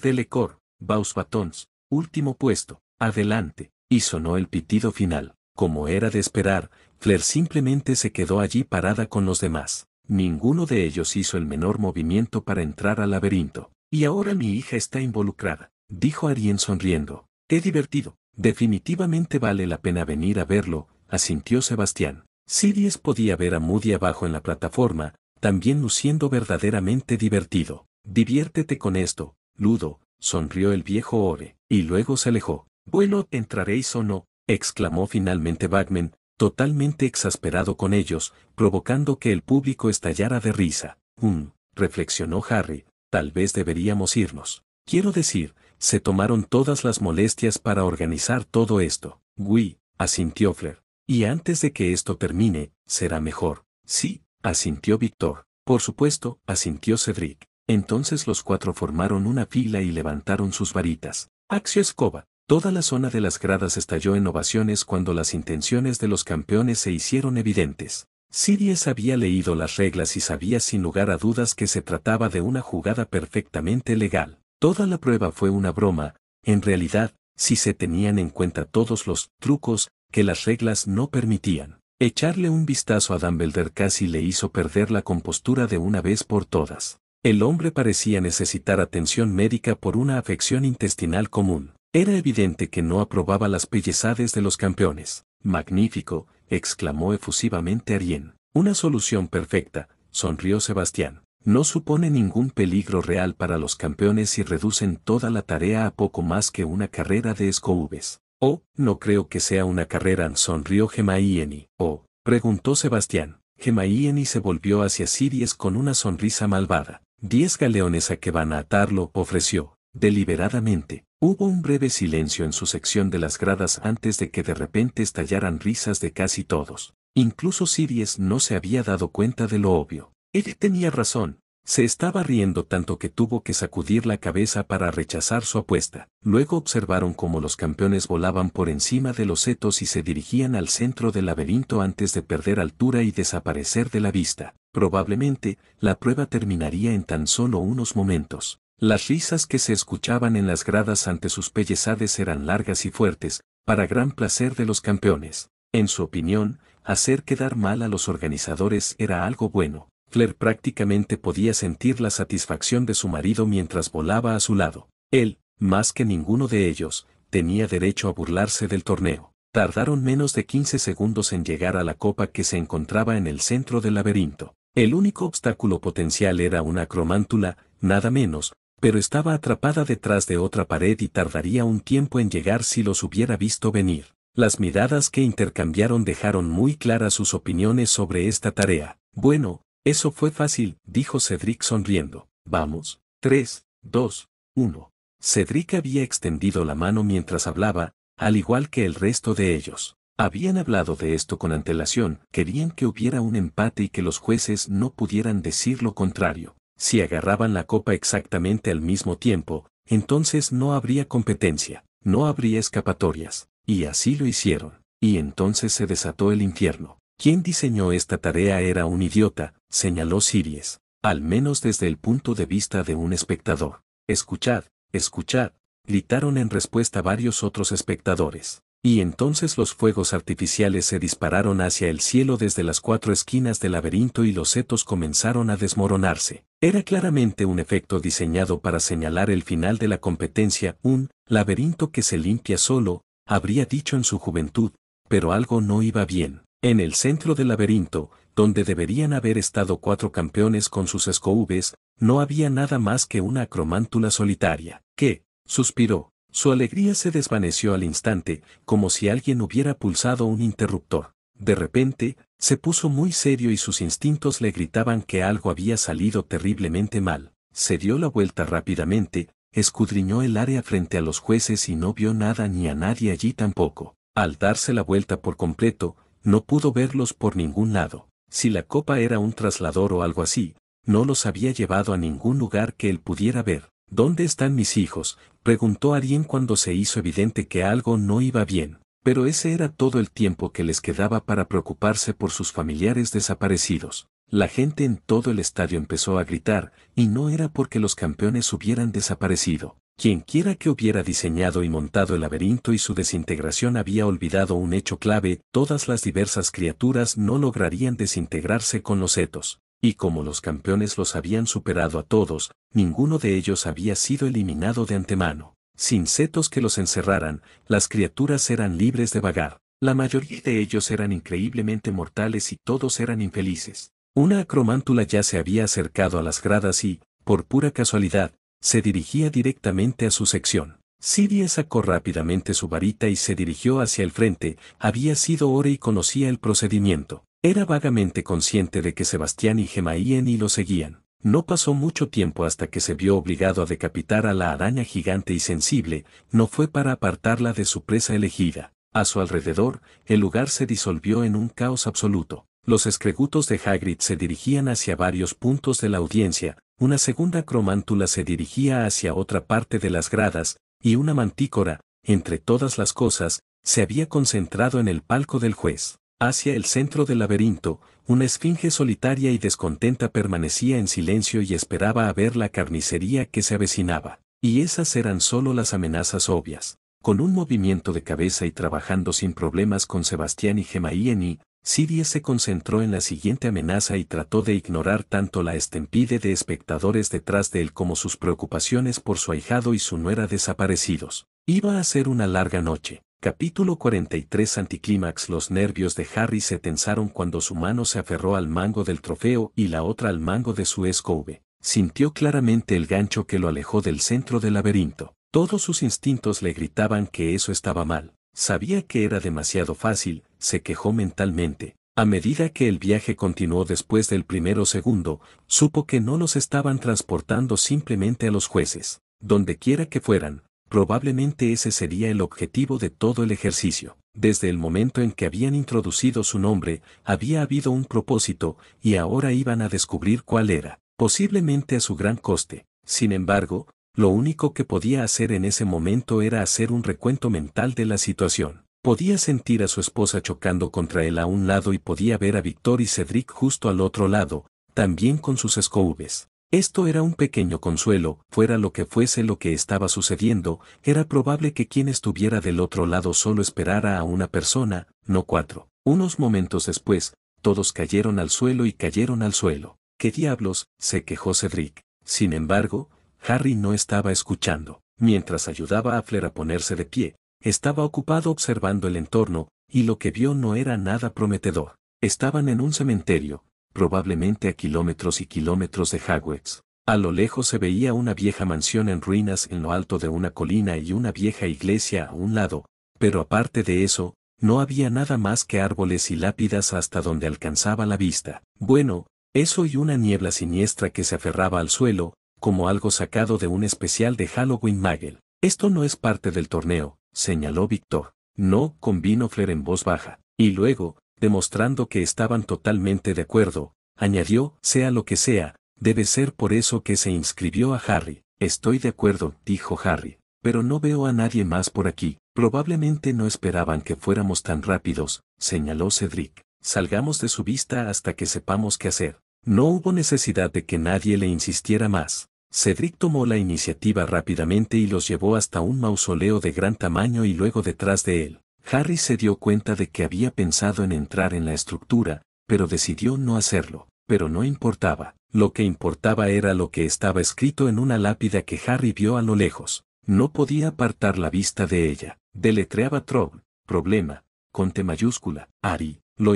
de Lecor, Baus Batons, último puesto, adelante, y sonó el pitido final. Como era de esperar, Flair simplemente se quedó allí parada con los demás. Ninguno de ellos hizo el menor movimiento para entrar al laberinto. Y ahora mi hija está involucrada, dijo Arien sonriendo. Qué divertido. Definitivamente vale la pena venir a verlo, asintió Sebastián. Sirius podía ver a Moody abajo en la plataforma, también luciendo verdaderamente divertido. Diviértete con esto, Ludo, sonrió el viejo Ore, y luego se alejó. Bueno, entraréis o no, exclamó finalmente Bagman, totalmente exasperado con ellos, provocando que el público estallara de risa. Hum, mm, reflexionó Harry, tal vez deberíamos irnos. Quiero decir, se tomaron todas las molestias para organizar todo esto. Gui, asintió Flair. Y antes de que esto termine, será mejor. Sí, asintió Víctor. Por supuesto, asintió Cedric. Entonces los cuatro formaron una fila y levantaron sus varitas. Axio Escoba. Toda la zona de las gradas estalló en ovaciones cuando las intenciones de los campeones se hicieron evidentes. Sirius había leído las reglas y sabía sin lugar a dudas que se trataba de una jugada perfectamente legal. Toda la prueba fue una broma, en realidad, si se tenían en cuenta todos los trucos que las reglas no permitían. Echarle un vistazo a Dumbledore casi le hizo perder la compostura de una vez por todas. El hombre parecía necesitar atención médica por una afección intestinal común. Era evidente que no aprobaba las bellezades de los campeones. Magnífico, exclamó efusivamente Arien. Una solución perfecta, sonrió Sebastián. No supone ningún peligro real para los campeones y reducen toda la tarea a poco más que una carrera de escobes». Oh, no creo que sea una carrera, sonrió Gemaíeni. Oh, preguntó Sebastián. Gemaieni se volvió hacia Siries con una sonrisa malvada diez galeones a que van a atarlo, ofreció, deliberadamente. Hubo un breve silencio en su sección de las gradas antes de que de repente estallaran risas de casi todos. Incluso Siries no se había dado cuenta de lo obvio. Él tenía razón, se estaba riendo tanto que tuvo que sacudir la cabeza para rechazar su apuesta. Luego observaron cómo los campeones volaban por encima de los setos y se dirigían al centro del laberinto antes de perder altura y desaparecer de la vista. Probablemente, la prueba terminaría en tan solo unos momentos. Las risas que se escuchaban en las gradas ante sus pellezades eran largas y fuertes, para gran placer de los campeones. En su opinión, hacer quedar mal a los organizadores era algo bueno. Flair prácticamente podía sentir la satisfacción de su marido mientras volaba a su lado. Él, más que ninguno de ellos, tenía derecho a burlarse del torneo. Tardaron menos de 15 segundos en llegar a la copa que se encontraba en el centro del laberinto. El único obstáculo potencial era una cromántula, nada menos, pero estaba atrapada detrás de otra pared y tardaría un tiempo en llegar si los hubiera visto venir. Las miradas que intercambiaron dejaron muy claras sus opiniones sobre esta tarea. Bueno, eso fue fácil, dijo Cedric sonriendo. Vamos. 3, 2, 1. Cedric había extendido la mano mientras hablaba, al igual que el resto de ellos. Habían hablado de esto con antelación, querían que hubiera un empate y que los jueces no pudieran decir lo contrario. Si agarraban la copa exactamente al mismo tiempo, entonces no habría competencia, no habría escapatorias. Y así lo hicieron. Y entonces se desató el infierno. Quien diseñó esta tarea era un idiota, señaló Siries, al menos desde el punto de vista de un espectador. Escuchad, escuchad, gritaron en respuesta varios otros espectadores. Y entonces los fuegos artificiales se dispararon hacia el cielo desde las cuatro esquinas del laberinto y los setos comenzaron a desmoronarse. Era claramente un efecto diseñado para señalar el final de la competencia, un laberinto que se limpia solo, habría dicho en su juventud, pero algo no iba bien. En el centro del laberinto, donde deberían haber estado cuatro campeones con sus escobes, no había nada más que una acromántula solitaria, que, suspiró, su alegría se desvaneció al instante, como si alguien hubiera pulsado un interruptor. De repente, se puso muy serio y sus instintos le gritaban que algo había salido terriblemente mal. Se dio la vuelta rápidamente, escudriñó el área frente a los jueces y no vio nada ni a nadie allí tampoco. Al darse la vuelta por completo, no pudo verlos por ningún lado. Si la copa era un traslador o algo así, no los había llevado a ningún lugar que él pudiera ver. ¿Dónde están mis hijos? preguntó alguien cuando se hizo evidente que algo no iba bien, pero ese era todo el tiempo que les quedaba para preocuparse por sus familiares desaparecidos. La gente en todo el estadio empezó a gritar, y no era porque los campeones hubieran desaparecido. Quienquiera que hubiera diseñado y montado el laberinto y su desintegración había olvidado un hecho clave, todas las diversas criaturas no lograrían desintegrarse con los etos y como los campeones los habían superado a todos, ninguno de ellos había sido eliminado de antemano. Sin setos que los encerraran, las criaturas eran libres de vagar. La mayoría de ellos eran increíblemente mortales y todos eran infelices. Una acromántula ya se había acercado a las gradas y, por pura casualidad, se dirigía directamente a su sección. Siria sacó rápidamente su varita y se dirigió hacia el frente, había sido hora y conocía el procedimiento. Era vagamente consciente de que Sebastián y Gemaíen y lo seguían. No pasó mucho tiempo hasta que se vio obligado a decapitar a la araña gigante y sensible, no fue para apartarla de su presa elegida. A su alrededor, el lugar se disolvió en un caos absoluto. Los escregutos de Hagrid se dirigían hacia varios puntos de la audiencia, una segunda cromántula se dirigía hacia otra parte de las gradas, y una mantícora, entre todas las cosas, se había concentrado en el palco del juez. Hacia el centro del laberinto, una esfinge solitaria y descontenta permanecía en silencio y esperaba a ver la carnicería que se avecinaba. Y esas eran solo las amenazas obvias. Con un movimiento de cabeza y trabajando sin problemas con Sebastián y Gemaíeni, Siria se concentró en la siguiente amenaza y trató de ignorar tanto la estempide de espectadores detrás de él como sus preocupaciones por su ahijado y su nuera desaparecidos. Iba a ser una larga noche. Capítulo 43 Anticlímax Los nervios de Harry se tensaron cuando su mano se aferró al mango del trofeo y la otra al mango de su escobe. Sintió claramente el gancho que lo alejó del centro del laberinto. Todos sus instintos le gritaban que eso estaba mal. Sabía que era demasiado fácil, se quejó mentalmente. A medida que el viaje continuó después del primero segundo, supo que no los estaban transportando simplemente a los jueces. Donde quiera que fueran, Probablemente ese sería el objetivo de todo el ejercicio. Desde el momento en que habían introducido su nombre, había habido un propósito, y ahora iban a descubrir cuál era, posiblemente a su gran coste. Sin embargo, lo único que podía hacer en ese momento era hacer un recuento mental de la situación. Podía sentir a su esposa chocando contra él a un lado y podía ver a Víctor y Cedric justo al otro lado, también con sus escobes. Esto era un pequeño consuelo, fuera lo que fuese lo que estaba sucediendo, era probable que quien estuviera del otro lado solo esperara a una persona, no cuatro. Unos momentos después, todos cayeron al suelo y cayeron al suelo. ¿Qué diablos? se quejó Cedric. Sin embargo, Harry no estaba escuchando. Mientras ayudaba a Fler a ponerse de pie, estaba ocupado observando el entorno, y lo que vio no era nada prometedor. Estaban en un cementerio, probablemente a kilómetros y kilómetros de Hagwitz. A lo lejos se veía una vieja mansión en ruinas en lo alto de una colina y una vieja iglesia a un lado, pero aparte de eso, no había nada más que árboles y lápidas hasta donde alcanzaba la vista. Bueno, eso y una niebla siniestra que se aferraba al suelo, como algo sacado de un especial de Halloween Magel. Esto no es parte del torneo, señaló Víctor. No, convino Flair en voz baja. Y luego, demostrando que estaban totalmente de acuerdo, añadió, sea lo que sea, debe ser por eso que se inscribió a Harry. Estoy de acuerdo, dijo Harry, pero no veo a nadie más por aquí. Probablemente no esperaban que fuéramos tan rápidos, señaló Cedric. Salgamos de su vista hasta que sepamos qué hacer. No hubo necesidad de que nadie le insistiera más. Cedric tomó la iniciativa rápidamente y los llevó hasta un mausoleo de gran tamaño y luego detrás de él, Harry se dio cuenta de que había pensado en entrar en la estructura, pero decidió no hacerlo, pero no importaba, lo que importaba era lo que estaba escrito en una lápida que Harry vio a lo lejos. No podía apartar la vista de ella. Deletreaba troll, problema, con mayúscula, Ari, lo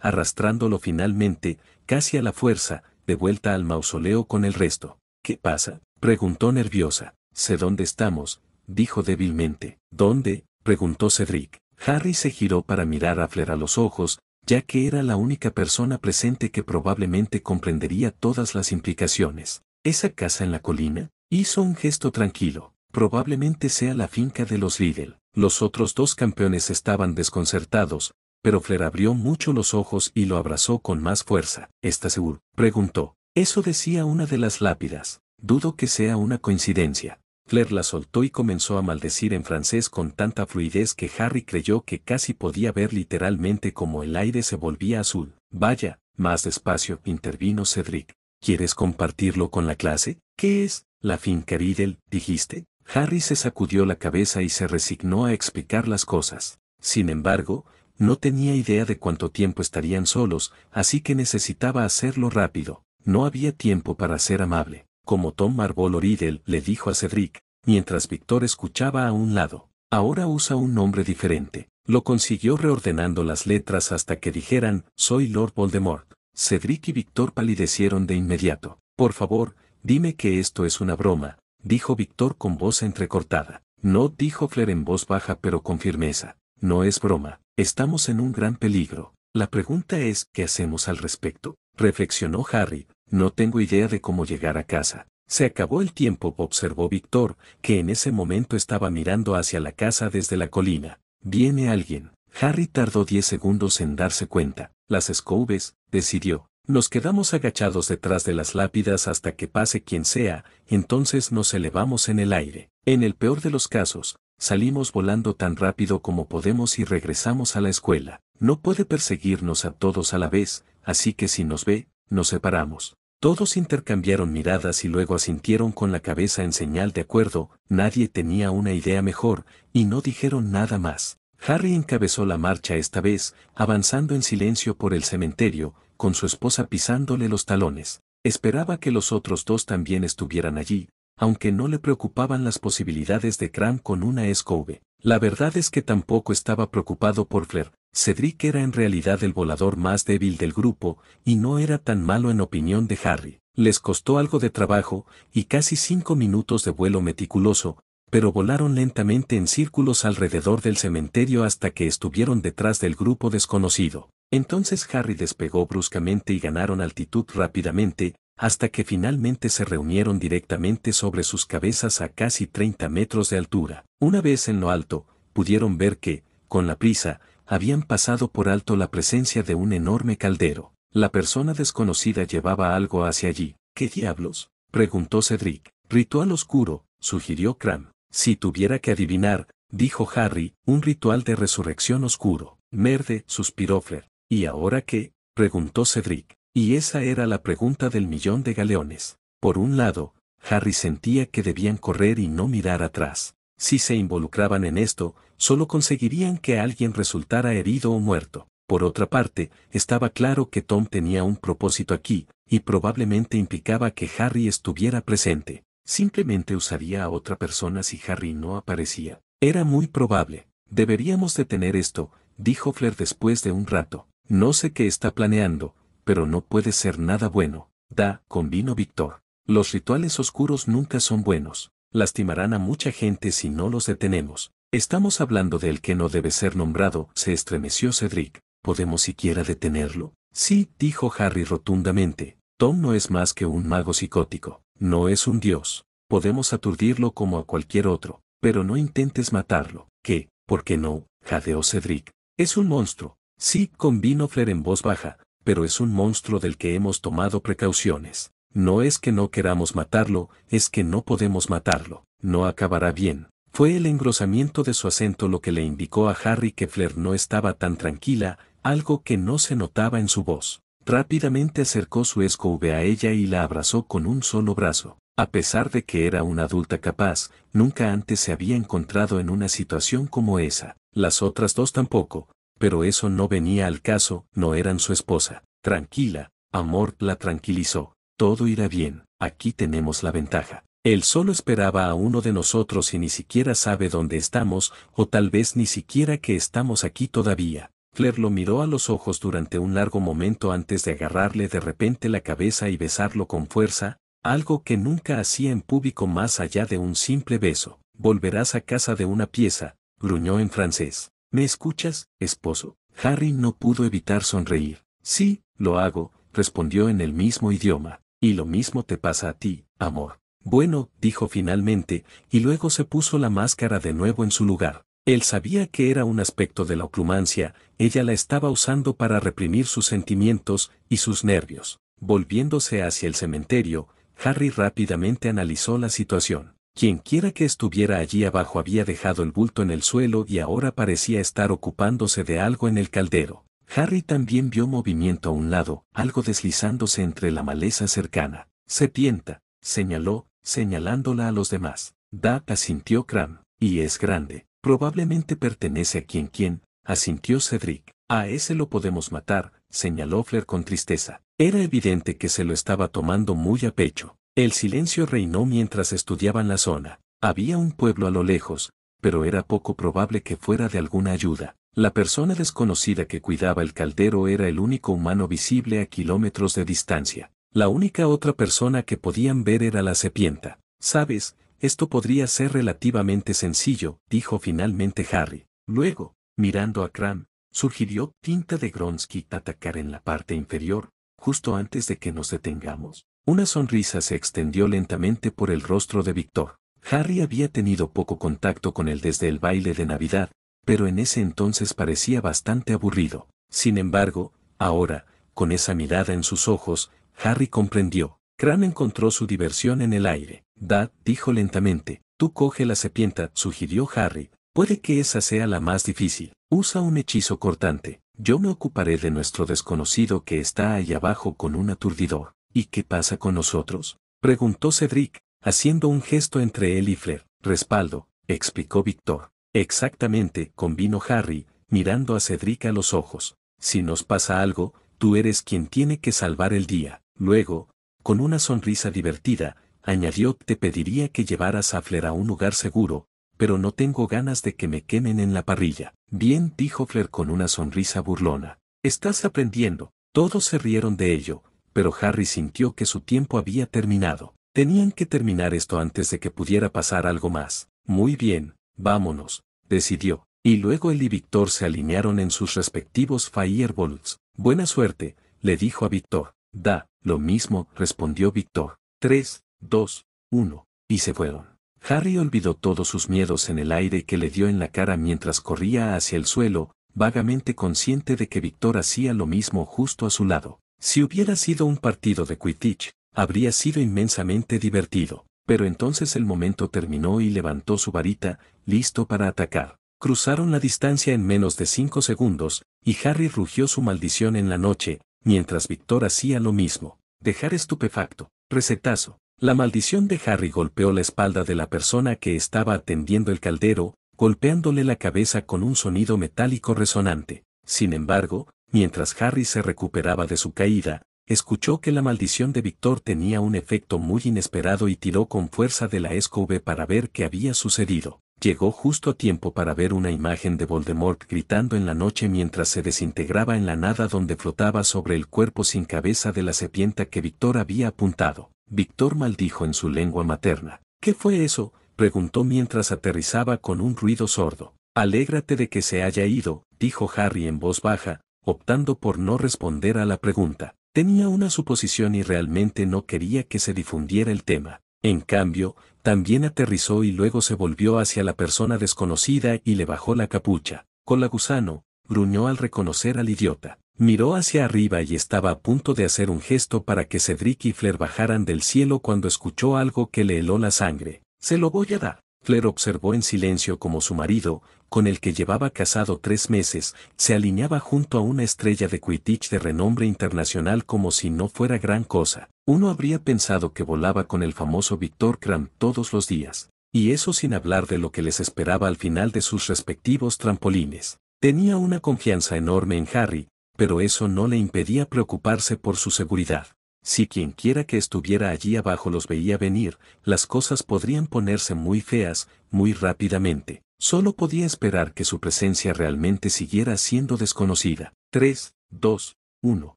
arrastrándolo finalmente, casi a la fuerza, de vuelta al mausoleo con el resto. ¿Qué pasa? preguntó nerviosa. Sé dónde estamos, dijo débilmente. ¿Dónde? preguntó Cedric. Harry se giró para mirar a Flair a los ojos, ya que era la única persona presente que probablemente comprendería todas las implicaciones. Esa casa en la colina hizo un gesto tranquilo. Probablemente sea la finca de los Riddle. Los otros dos campeones estaban desconcertados, pero Flair abrió mucho los ojos y lo abrazó con más fuerza. ¿Está seguro? preguntó. Eso decía una de las lápidas. Dudo que sea una coincidencia. Flair la soltó y comenzó a maldecir en francés con tanta fluidez que Harry creyó que casi podía ver literalmente cómo el aire se volvía azul. Vaya, más despacio, intervino Cedric. ¿Quieres compartirlo con la clase? ¿Qué es? La finca Riddle, dijiste. Harry se sacudió la cabeza y se resignó a explicar las cosas. Sin embargo, no tenía idea de cuánto tiempo estarían solos, así que necesitaba hacerlo rápido. No había tiempo para ser amable como Tom Marvolo Riddle le dijo a Cedric, mientras Víctor escuchaba a un lado. Ahora usa un nombre diferente. Lo consiguió reordenando las letras hasta que dijeran, soy Lord Voldemort. Cedric y Víctor palidecieron de inmediato. Por favor, dime que esto es una broma, dijo Víctor con voz entrecortada. No, dijo Flair en voz baja pero con firmeza. No es broma, estamos en un gran peligro. La pregunta es, ¿qué hacemos al respecto? Reflexionó Harry, no tengo idea de cómo llegar a casa. Se acabó el tiempo, observó Víctor, que en ese momento estaba mirando hacia la casa desde la colina. Viene alguien. Harry tardó diez segundos en darse cuenta. Las escobes, decidió. Nos quedamos agachados detrás de las lápidas hasta que pase quien sea, entonces nos elevamos en el aire. En el peor de los casos, salimos volando tan rápido como podemos y regresamos a la escuela. No puede perseguirnos a todos a la vez, así que si nos ve, nos separamos. Todos intercambiaron miradas y luego asintieron con la cabeza en señal de acuerdo, nadie tenía una idea mejor, y no dijeron nada más. Harry encabezó la marcha esta vez, avanzando en silencio por el cementerio, con su esposa pisándole los talones. Esperaba que los otros dos también estuvieran allí, aunque no le preocupaban las posibilidades de Cram con una escobe. La verdad es que tampoco estaba preocupado por Flair, Cedric era en realidad el volador más débil del grupo, y no era tan malo en opinión de Harry. Les costó algo de trabajo, y casi cinco minutos de vuelo meticuloso, pero volaron lentamente en círculos alrededor del cementerio hasta que estuvieron detrás del grupo desconocido. Entonces Harry despegó bruscamente y ganaron altitud rápidamente, hasta que finalmente se reunieron directamente sobre sus cabezas a casi 30 metros de altura. Una vez en lo alto, pudieron ver que, con la prisa, habían pasado por alto la presencia de un enorme caldero. La persona desconocida llevaba algo hacia allí. ¿Qué diablos? preguntó Cedric. Ritual oscuro, sugirió Cram. Si tuviera que adivinar, dijo Harry, un ritual de resurrección oscuro. Merde, suspiró Fler. ¿Y ahora qué? preguntó Cedric. Y esa era la pregunta del millón de galeones. Por un lado, Harry sentía que debían correr y no mirar atrás. Si se involucraban en esto, solo conseguirían que alguien resultara herido o muerto. Por otra parte, estaba claro que Tom tenía un propósito aquí, y probablemente implicaba que Harry estuviera presente. Simplemente usaría a otra persona si Harry no aparecía. Era muy probable. Deberíamos detener esto, dijo Flair después de un rato. No sé qué está planeando, pero no puede ser nada bueno. Da, convino Víctor. Los rituales oscuros nunca son buenos. Lastimarán a mucha gente si no los detenemos. Estamos hablando del que no debe ser nombrado, se estremeció Cedric. ¿Podemos siquiera detenerlo? Sí, dijo Harry rotundamente. Tom no es más que un mago psicótico, no es un dios. Podemos aturdirlo como a cualquier otro, pero no intentes matarlo. ¿Qué? ¿Por qué no? jadeó Cedric. Es un monstruo. Sí, convino Fler en voz baja, pero es un monstruo del que hemos tomado precauciones. No es que no queramos matarlo, es que no podemos matarlo. No acabará bien. Fue el engrosamiento de su acento lo que le indicó a Harry que Flair no estaba tan tranquila, algo que no se notaba en su voz. Rápidamente acercó su escoba a ella y la abrazó con un solo brazo. A pesar de que era una adulta capaz, nunca antes se había encontrado en una situación como esa. Las otras dos tampoco, pero eso no venía al caso, no eran su esposa. Tranquila, amor la tranquilizó. Todo irá bien, aquí tenemos la ventaja. Él solo esperaba a uno de nosotros y ni siquiera sabe dónde estamos, o tal vez ni siquiera que estamos aquí todavía. Flair lo miró a los ojos durante un largo momento antes de agarrarle de repente la cabeza y besarlo con fuerza, algo que nunca hacía en público más allá de un simple beso. Volverás a casa de una pieza, gruñó en francés. ¿Me escuchas, esposo? Harry no pudo evitar sonreír. Sí, lo hago, respondió en el mismo idioma. Y lo mismo te pasa a ti, amor. Bueno, dijo finalmente, y luego se puso la máscara de nuevo en su lugar. Él sabía que era un aspecto de la oclumancia, ella la estaba usando para reprimir sus sentimientos y sus nervios. Volviéndose hacia el cementerio, Harry rápidamente analizó la situación. Quienquiera que estuviera allí abajo había dejado el bulto en el suelo y ahora parecía estar ocupándose de algo en el caldero. Harry también vio movimiento a un lado, algo deslizándose entre la maleza cercana. tienta, señaló, señalándola a los demás. Da asintió Cram, y es grande. Probablemente pertenece a quien quien, asintió Cedric. A ese lo podemos matar, señaló Flair con tristeza. Era evidente que se lo estaba tomando muy a pecho. El silencio reinó mientras estudiaban la zona. Había un pueblo a lo lejos, pero era poco probable que fuera de alguna ayuda. La persona desconocida que cuidaba el caldero era el único humano visible a kilómetros de distancia. La única otra persona que podían ver era la sepienta Sabes, esto podría ser relativamente sencillo, dijo finalmente Harry. Luego, mirando a Cram, sugirió tinta de Gronsky atacar en la parte inferior, justo antes de que nos detengamos. Una sonrisa se extendió lentamente por el rostro de Víctor. Harry había tenido poco contacto con él desde el baile de Navidad, pero en ese entonces parecía bastante aburrido. Sin embargo, ahora, con esa mirada en sus ojos, Harry comprendió. Cran encontró su diversión en el aire. Dad, dijo lentamente, tú coge la sepienta, sugirió Harry. Puede que esa sea la más difícil. Usa un hechizo cortante. Yo me ocuparé de nuestro desconocido que está ahí abajo con un aturdidor. ¿Y qué pasa con nosotros? Preguntó Cedric, haciendo un gesto entre él y Flair. Respaldo, explicó Víctor. Exactamente, convino Harry, mirando a Cedric a los ojos. Si nos pasa algo, tú eres quien tiene que salvar el día. Luego, con una sonrisa divertida, añadió, te pediría que llevaras a Fler a un lugar seguro, pero no tengo ganas de que me quemen en la parrilla. Bien, dijo Fler con una sonrisa burlona. Estás aprendiendo. Todos se rieron de ello, pero Harry sintió que su tiempo había terminado. Tenían que terminar esto antes de que pudiera pasar algo más. Muy bien, vámonos, decidió. Y luego él y Víctor se alinearon en sus respectivos fireballs. Buena suerte, le dijo a Víctor. Da, lo mismo, respondió Víctor. «Tres, dos, uno». y se fueron. Harry olvidó todos sus miedos en el aire que le dio en la cara mientras corría hacia el suelo, vagamente consciente de que Víctor hacía lo mismo justo a su lado. Si hubiera sido un partido de Quidditch, habría sido inmensamente divertido. Pero entonces el momento terminó y levantó su varita, listo para atacar. Cruzaron la distancia en menos de cinco segundos, y Harry rugió su maldición en la noche, mientras Víctor hacía lo mismo. Dejar estupefacto. Recetazo. La maldición de Harry golpeó la espalda de la persona que estaba atendiendo el caldero, golpeándole la cabeza con un sonido metálico resonante. Sin embargo, mientras Harry se recuperaba de su caída, escuchó que la maldición de Víctor tenía un efecto muy inesperado y tiró con fuerza de la escobe para ver qué había sucedido llegó justo a tiempo para ver una imagen de Voldemort gritando en la noche mientras se desintegraba en la nada donde flotaba sobre el cuerpo sin cabeza de la sepienta que Víctor había apuntado. Víctor maldijo en su lengua materna. ¿Qué fue eso? preguntó mientras aterrizaba con un ruido sordo. Alégrate de que se haya ido, dijo Harry en voz baja, optando por no responder a la pregunta. Tenía una suposición y realmente no quería que se difundiera el tema. En cambio, también aterrizó y luego se volvió hacia la persona desconocida y le bajó la capucha. la gusano, gruñó al reconocer al idiota. Miró hacia arriba y estaba a punto de hacer un gesto para que Cedric y Flair bajaran del cielo cuando escuchó algo que le heló la sangre. Se lo voy a dar. Flair observó en silencio como su marido, con el que llevaba casado tres meses, se alineaba junto a una estrella de Quidditch de renombre internacional como si no fuera gran cosa. Uno habría pensado que volaba con el famoso Victor Kram todos los días, y eso sin hablar de lo que les esperaba al final de sus respectivos trampolines. Tenía una confianza enorme en Harry, pero eso no le impedía preocuparse por su seguridad. Si quienquiera que estuviera allí abajo los veía venir, las cosas podrían ponerse muy feas, muy rápidamente. Solo podía esperar que su presencia realmente siguiera siendo desconocida. 3, 2, 1.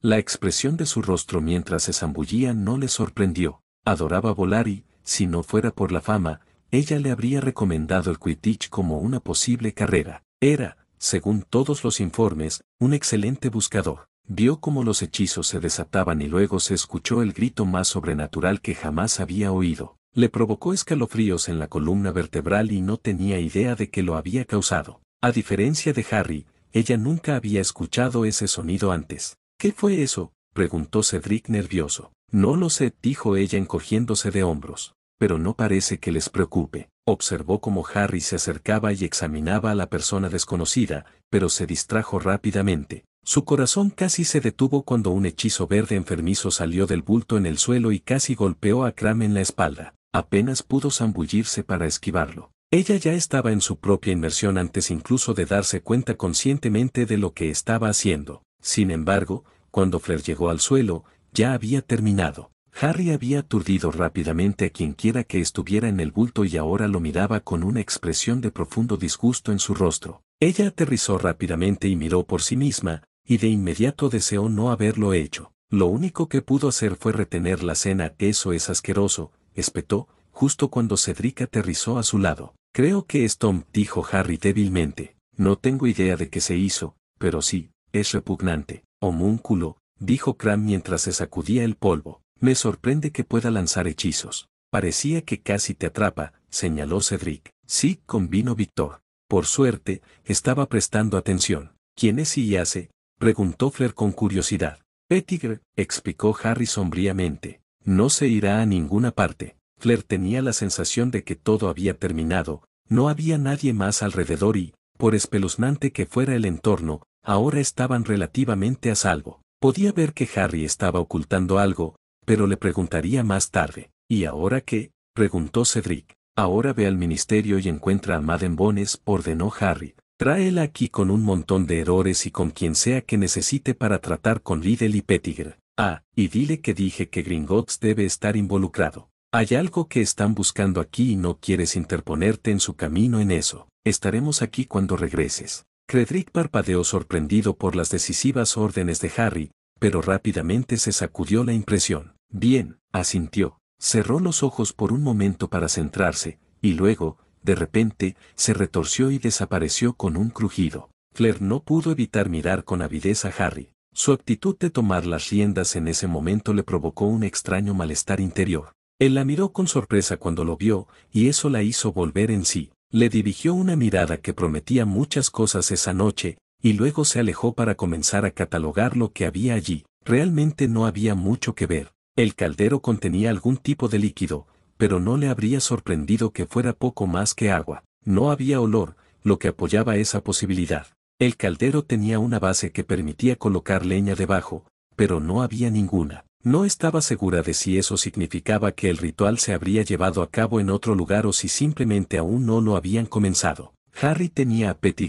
La expresión de su rostro mientras se zambullía no le sorprendió. Adoraba volar y, si no fuera por la fama, ella le habría recomendado el Quidditch como una posible carrera. Era, según todos los informes, un excelente buscador. Vio cómo los hechizos se desataban y luego se escuchó el grito más sobrenatural que jamás había oído. Le provocó escalofríos en la columna vertebral y no tenía idea de que lo había causado. A diferencia de Harry, ella nunca había escuchado ese sonido antes. ¿Qué fue eso? preguntó Cedric nervioso. No lo sé, dijo ella encogiéndose de hombros. Pero no parece que les preocupe. Observó cómo Harry se acercaba y examinaba a la persona desconocida, pero se distrajo rápidamente. Su corazón casi se detuvo cuando un hechizo verde enfermizo salió del bulto en el suelo y casi golpeó a Cram en la espalda. Apenas pudo zambullirse para esquivarlo. Ella ya estaba en su propia inmersión antes incluso de darse cuenta conscientemente de lo que estaba haciendo. Sin embargo, cuando Flair llegó al suelo, ya había terminado. Harry había aturdido rápidamente a quienquiera que estuviera en el bulto y ahora lo miraba con una expresión de profundo disgusto en su rostro. Ella aterrizó rápidamente y miró por sí misma, y de inmediato deseó no haberlo hecho. Lo único que pudo hacer fue retener la cena. Eso es asqueroso, espetó, justo cuando Cedric aterrizó a su lado. Creo que es Tom, dijo Harry débilmente. No tengo idea de qué se hizo, pero sí, es repugnante. Homúnculo, dijo Cram mientras se sacudía el polvo. Me sorprende que pueda lanzar hechizos. Parecía que casi te atrapa, señaló Cedric. Sí, convino Víctor. Por suerte, estaba prestando atención. ¿Quién es y hace? preguntó Flair con curiosidad. Pettigrew, explicó Harry sombríamente. No se irá a ninguna parte. Flair tenía la sensación de que todo había terminado, no había nadie más alrededor y, por espeluznante que fuera el entorno, ahora estaban relativamente a salvo. Podía ver que Harry estaba ocultando algo, pero le preguntaría más tarde. ¿Y ahora qué? preguntó Cedric. Ahora ve al ministerio y encuentra a Madden Bones, ordenó Harry. Tráela aquí con un montón de errores y con quien sea que necesite para tratar con Riddle y Pettigrew. Ah, y dile que dije que Gringotts debe estar involucrado. Hay algo que están buscando aquí y no quieres interponerte en su camino en eso. Estaremos aquí cuando regreses. Credric parpadeó sorprendido por las decisivas órdenes de Harry, pero rápidamente se sacudió la impresión. Bien, asintió. Cerró los ojos por un momento para centrarse, y luego, de repente, se retorció y desapareció con un crujido. Flair no pudo evitar mirar con avidez a Harry. Su actitud de tomar las riendas en ese momento le provocó un extraño malestar interior. Él la miró con sorpresa cuando lo vio, y eso la hizo volver en sí. Le dirigió una mirada que prometía muchas cosas esa noche, y luego se alejó para comenzar a catalogar lo que había allí. Realmente no había mucho que ver. El caldero contenía algún tipo de líquido, pero no le habría sorprendido que fuera poco más que agua. No había olor, lo que apoyaba esa posibilidad. El caldero tenía una base que permitía colocar leña debajo, pero no había ninguna. No estaba segura de si eso significaba que el ritual se habría llevado a cabo en otro lugar o si simplemente aún no lo habían comenzado. Harry tenía a Petty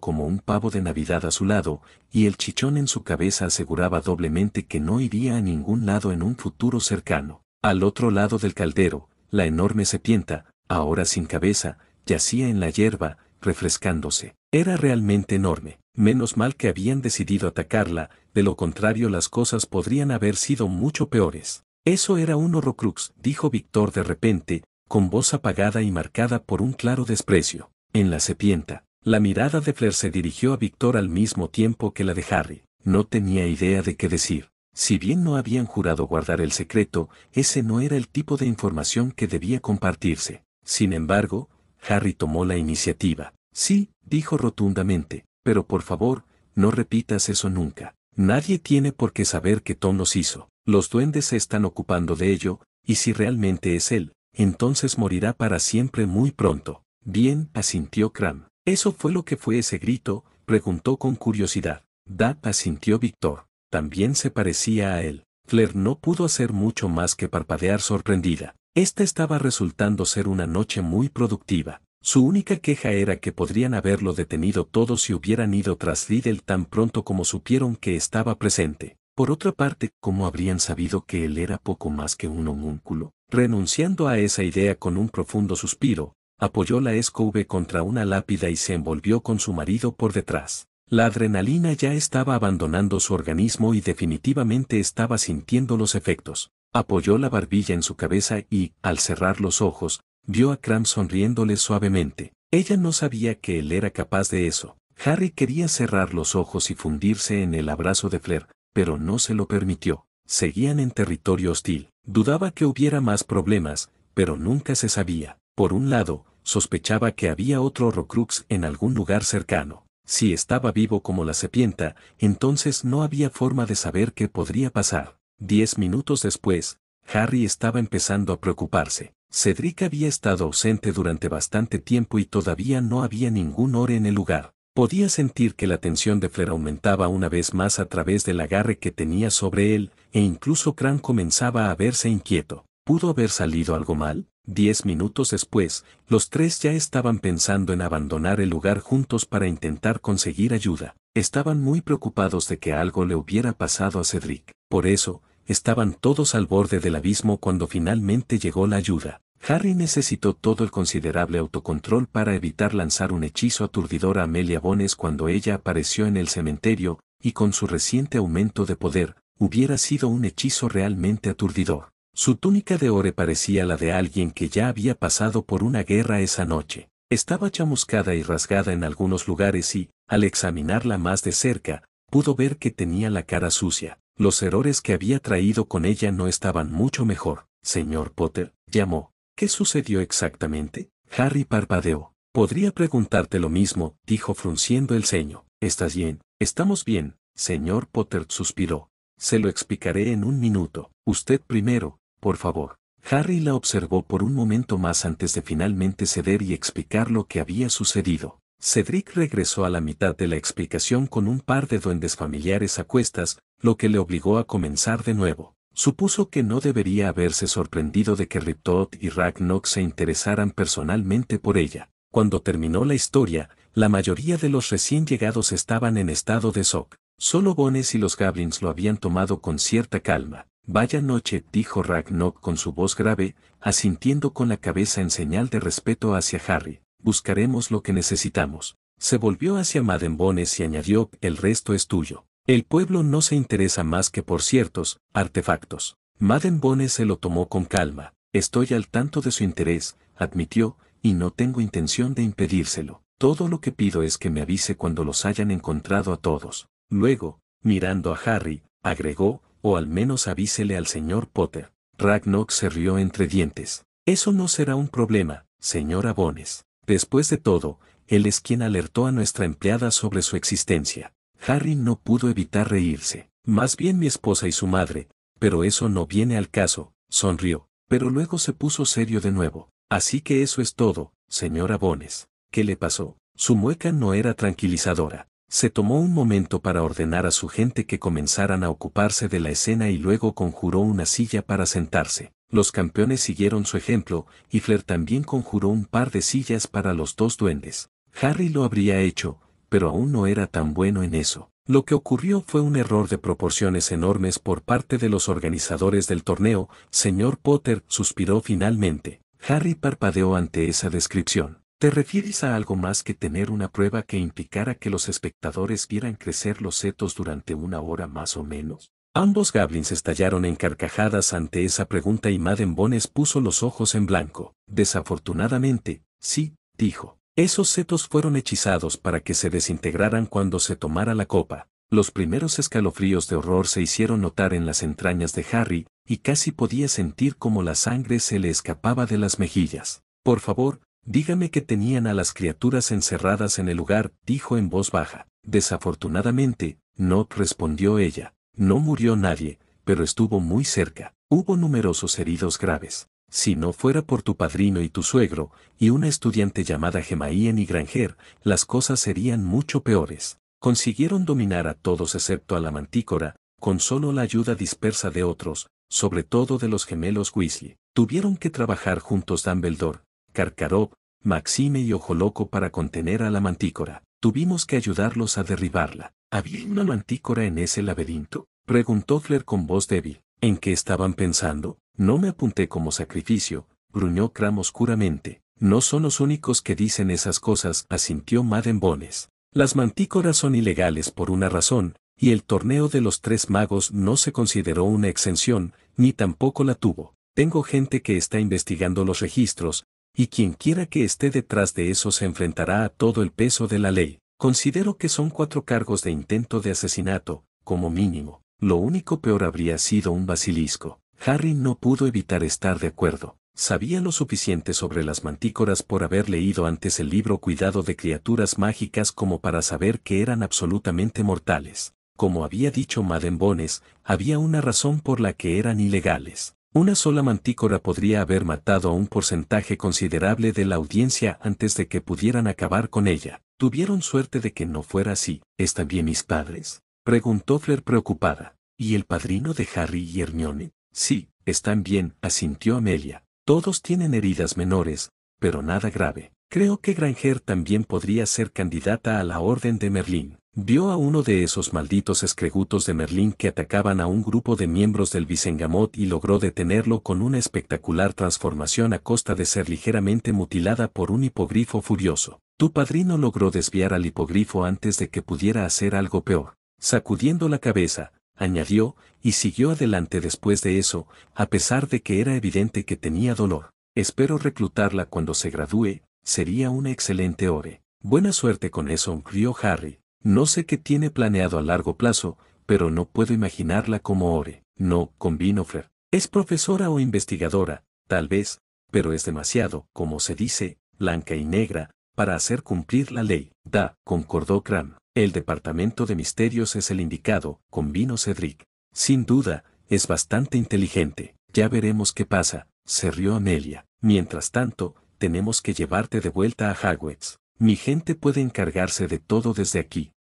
como un pavo de Navidad a su lado, y el chichón en su cabeza aseguraba doblemente que no iría a ningún lado en un futuro cercano. Al otro lado del caldero, la enorme sepienta, ahora sin cabeza, yacía en la hierba, refrescándose. Era realmente enorme. Menos mal que habían decidido atacarla, de lo contrario las cosas podrían haber sido mucho peores. Eso era un horrocrux, dijo Víctor de repente, con voz apagada y marcada por un claro desprecio. En la sepienta, la mirada de Flair se dirigió a Víctor al mismo tiempo que la de Harry. No tenía idea de qué decir. Si bien no habían jurado guardar el secreto, ese no era el tipo de información que debía compartirse. Sin embargo, Harry tomó la iniciativa. Sí, dijo rotundamente, pero por favor, no repitas eso nunca. Nadie tiene por qué saber que Tom los hizo. Los duendes se están ocupando de ello, y si realmente es él, entonces morirá para siempre muy pronto. Bien, asintió Cram. ¿Eso fue lo que fue ese grito? preguntó con curiosidad. Da, asintió Víctor. También se parecía a él. Flair no pudo hacer mucho más que parpadear sorprendida. Esta estaba resultando ser una noche muy productiva. Su única queja era que podrían haberlo detenido todos si hubieran ido tras Lidl tan pronto como supieron que estaba presente. Por otra parte, ¿cómo habrían sabido que él era poco más que un homúnculo? Renunciando a esa idea con un profundo suspiro, apoyó la escoba contra una lápida y se envolvió con su marido por detrás. La adrenalina ya estaba abandonando su organismo y definitivamente estaba sintiendo los efectos. Apoyó la barbilla en su cabeza y, al cerrar los ojos, vio a Cram sonriéndole suavemente. Ella no sabía que él era capaz de eso. Harry quería cerrar los ojos y fundirse en el abrazo de Flair, pero no se lo permitió. Seguían en territorio hostil. Dudaba que hubiera más problemas, pero nunca se sabía. Por un lado, sospechaba que había otro Horrocrux en algún lugar cercano. Si estaba vivo como la serpienta, entonces no había forma de saber qué podría pasar. Diez minutos después, Harry estaba empezando a preocuparse. Cedric había estado ausente durante bastante tiempo y todavía no había ningún ore en el lugar. Podía sentir que la tensión de Flair aumentaba una vez más a través del agarre que tenía sobre él, e incluso Cran comenzaba a verse inquieto. ¿Pudo haber salido algo mal? Diez minutos después, los tres ya estaban pensando en abandonar el lugar juntos para intentar conseguir ayuda. Estaban muy preocupados de que algo le hubiera pasado a Cedric. Por eso, estaban todos al borde del abismo cuando finalmente llegó la ayuda. Harry necesitó todo el considerable autocontrol para evitar lanzar un hechizo aturdidor a Amelia Bones cuando ella apareció en el cementerio, y con su reciente aumento de poder, hubiera sido un hechizo realmente aturdidor. Su túnica de ore parecía la de alguien que ya había pasado por una guerra esa noche. Estaba chamuscada y rasgada en algunos lugares y, al examinarla más de cerca, pudo ver que tenía la cara sucia. Los errores que había traído con ella no estaban mucho mejor. Señor Potter, llamó. ¿Qué sucedió exactamente? Harry parpadeó. Podría preguntarte lo mismo, dijo frunciendo el ceño. ¿Estás bien? Estamos bien, señor Potter suspiró. Se lo explicaré en un minuto. Usted primero, por favor. Harry la observó por un momento más antes de finalmente ceder y explicar lo que había sucedido. Cedric regresó a la mitad de la explicación con un par de duendes familiares a cuestas, lo que le obligó a comenzar de nuevo. Supuso que no debería haberse sorprendido de que Riptot y Ragnok se interesaran personalmente por ella. Cuando terminó la historia, la mayoría de los recién llegados estaban en estado de shock. Solo Bones y los Goblins lo habían tomado con cierta calma. Vaya noche, dijo Ragnok con su voz grave, asintiendo con la cabeza en señal de respeto hacia Harry buscaremos lo que necesitamos. Se volvió hacia Bones y añadió, el resto es tuyo. El pueblo no se interesa más que por ciertos artefactos. Bones se lo tomó con calma. Estoy al tanto de su interés, admitió, y no tengo intención de impedírselo. Todo lo que pido es que me avise cuando los hayan encontrado a todos. Luego, mirando a Harry, agregó, o al menos avísele al señor Potter. Ragnok se rió entre dientes. Eso no será un problema, señora Bones. Después de todo, él es quien alertó a nuestra empleada sobre su existencia. Harry no pudo evitar reírse. Más bien mi esposa y su madre, pero eso no viene al caso, sonrió, pero luego se puso serio de nuevo. Así que eso es todo, señora Bones. ¿Qué le pasó? Su mueca no era tranquilizadora. Se tomó un momento para ordenar a su gente que comenzaran a ocuparse de la escena y luego conjuró una silla para sentarse. Los campeones siguieron su ejemplo, y Flair también conjuró un par de sillas para los dos duendes. Harry lo habría hecho, pero aún no era tan bueno en eso. Lo que ocurrió fue un error de proporciones enormes por parte de los organizadores del torneo, señor Potter suspiró finalmente. Harry parpadeó ante esa descripción. ¿Te refieres a algo más que tener una prueba que implicara que los espectadores vieran crecer los setos durante una hora más o menos? Ambos goblins estallaron en carcajadas ante esa pregunta y Madden Bones puso los ojos en blanco. Desafortunadamente, sí, dijo. Esos setos fueron hechizados para que se desintegraran cuando se tomara la copa. Los primeros escalofríos de horror se hicieron notar en las entrañas de Harry, y casi podía sentir como la sangre se le escapaba de las mejillas. Por favor, dígame que tenían a las criaturas encerradas en el lugar, dijo en voz baja. Desafortunadamente, no respondió ella. No murió nadie, pero estuvo muy cerca. Hubo numerosos heridos graves. Si no fuera por tu padrino y tu suegro, y una estudiante llamada Gemaíen y Granger, las cosas serían mucho peores. Consiguieron dominar a todos excepto a la mantícora, con solo la ayuda dispersa de otros, sobre todo de los gemelos Weasley. Tuvieron que trabajar juntos Dumbledore, Karkarov, Maxime y Ojo Loco para contener a la mantícora. Tuvimos que ayudarlos a derribarla. ¿Había una mantícora en ese laberinto? Preguntó Fler con voz débil. ¿En qué estaban pensando? No me apunté como sacrificio, gruñó Kram oscuramente. No son los únicos que dicen esas cosas, asintió Madden Bones. Las mantícoras son ilegales por una razón, y el torneo de los tres magos no se consideró una exención, ni tampoco la tuvo. Tengo gente que está investigando los registros, y quien quiera que esté detrás de eso se enfrentará a todo el peso de la ley. Considero que son cuatro cargos de intento de asesinato, como mínimo. Lo único peor habría sido un basilisco. Harry no pudo evitar estar de acuerdo. Sabía lo suficiente sobre las mantícoras por haber leído antes el libro Cuidado de criaturas mágicas como para saber que eran absolutamente mortales. Como había dicho Madembones, Bones, había una razón por la que eran ilegales. Una sola mantícora podría haber matado a un porcentaje considerable de la audiencia antes de que pudieran acabar con ella. Tuvieron suerte de que no fuera así. ¿Están bien mis padres? Preguntó Flair preocupada. ¿Y el padrino de Harry y Hermione? Sí, están bien, asintió Amelia. Todos tienen heridas menores, pero nada grave. Creo que Granger también podría ser candidata a la Orden de Merlín. Vio a uno de esos malditos escregutos de Merlín que atacaban a un grupo de miembros del Vicengamot y logró detenerlo con una espectacular transformación a costa de ser ligeramente mutilada por un hipogrifo furioso. Tu padrino logró desviar al hipogrifo antes de que pudiera hacer algo peor. Sacudiendo la cabeza, añadió, y siguió adelante después de eso, a pesar de que era evidente que tenía dolor. Espero reclutarla cuando se gradúe, sería una excelente ore. Buena suerte con eso, rió Harry. No sé qué tiene planeado a largo plazo, pero no puedo imaginarla como ore. No, convino Binofer. Es profesora o investigadora, tal vez, pero es demasiado, como se dice, blanca y negra, para hacer cumplir la ley, da, concordó Kram, El departamento de misterios es el indicado, convino Cedric. Sin duda, es bastante inteligente. Ya veremos qué pasa, se rió Amelia. Mientras tanto, tenemos que llevarte de vuelta a Hagwitz. Mi gente puede encargarse de todo desde aquí.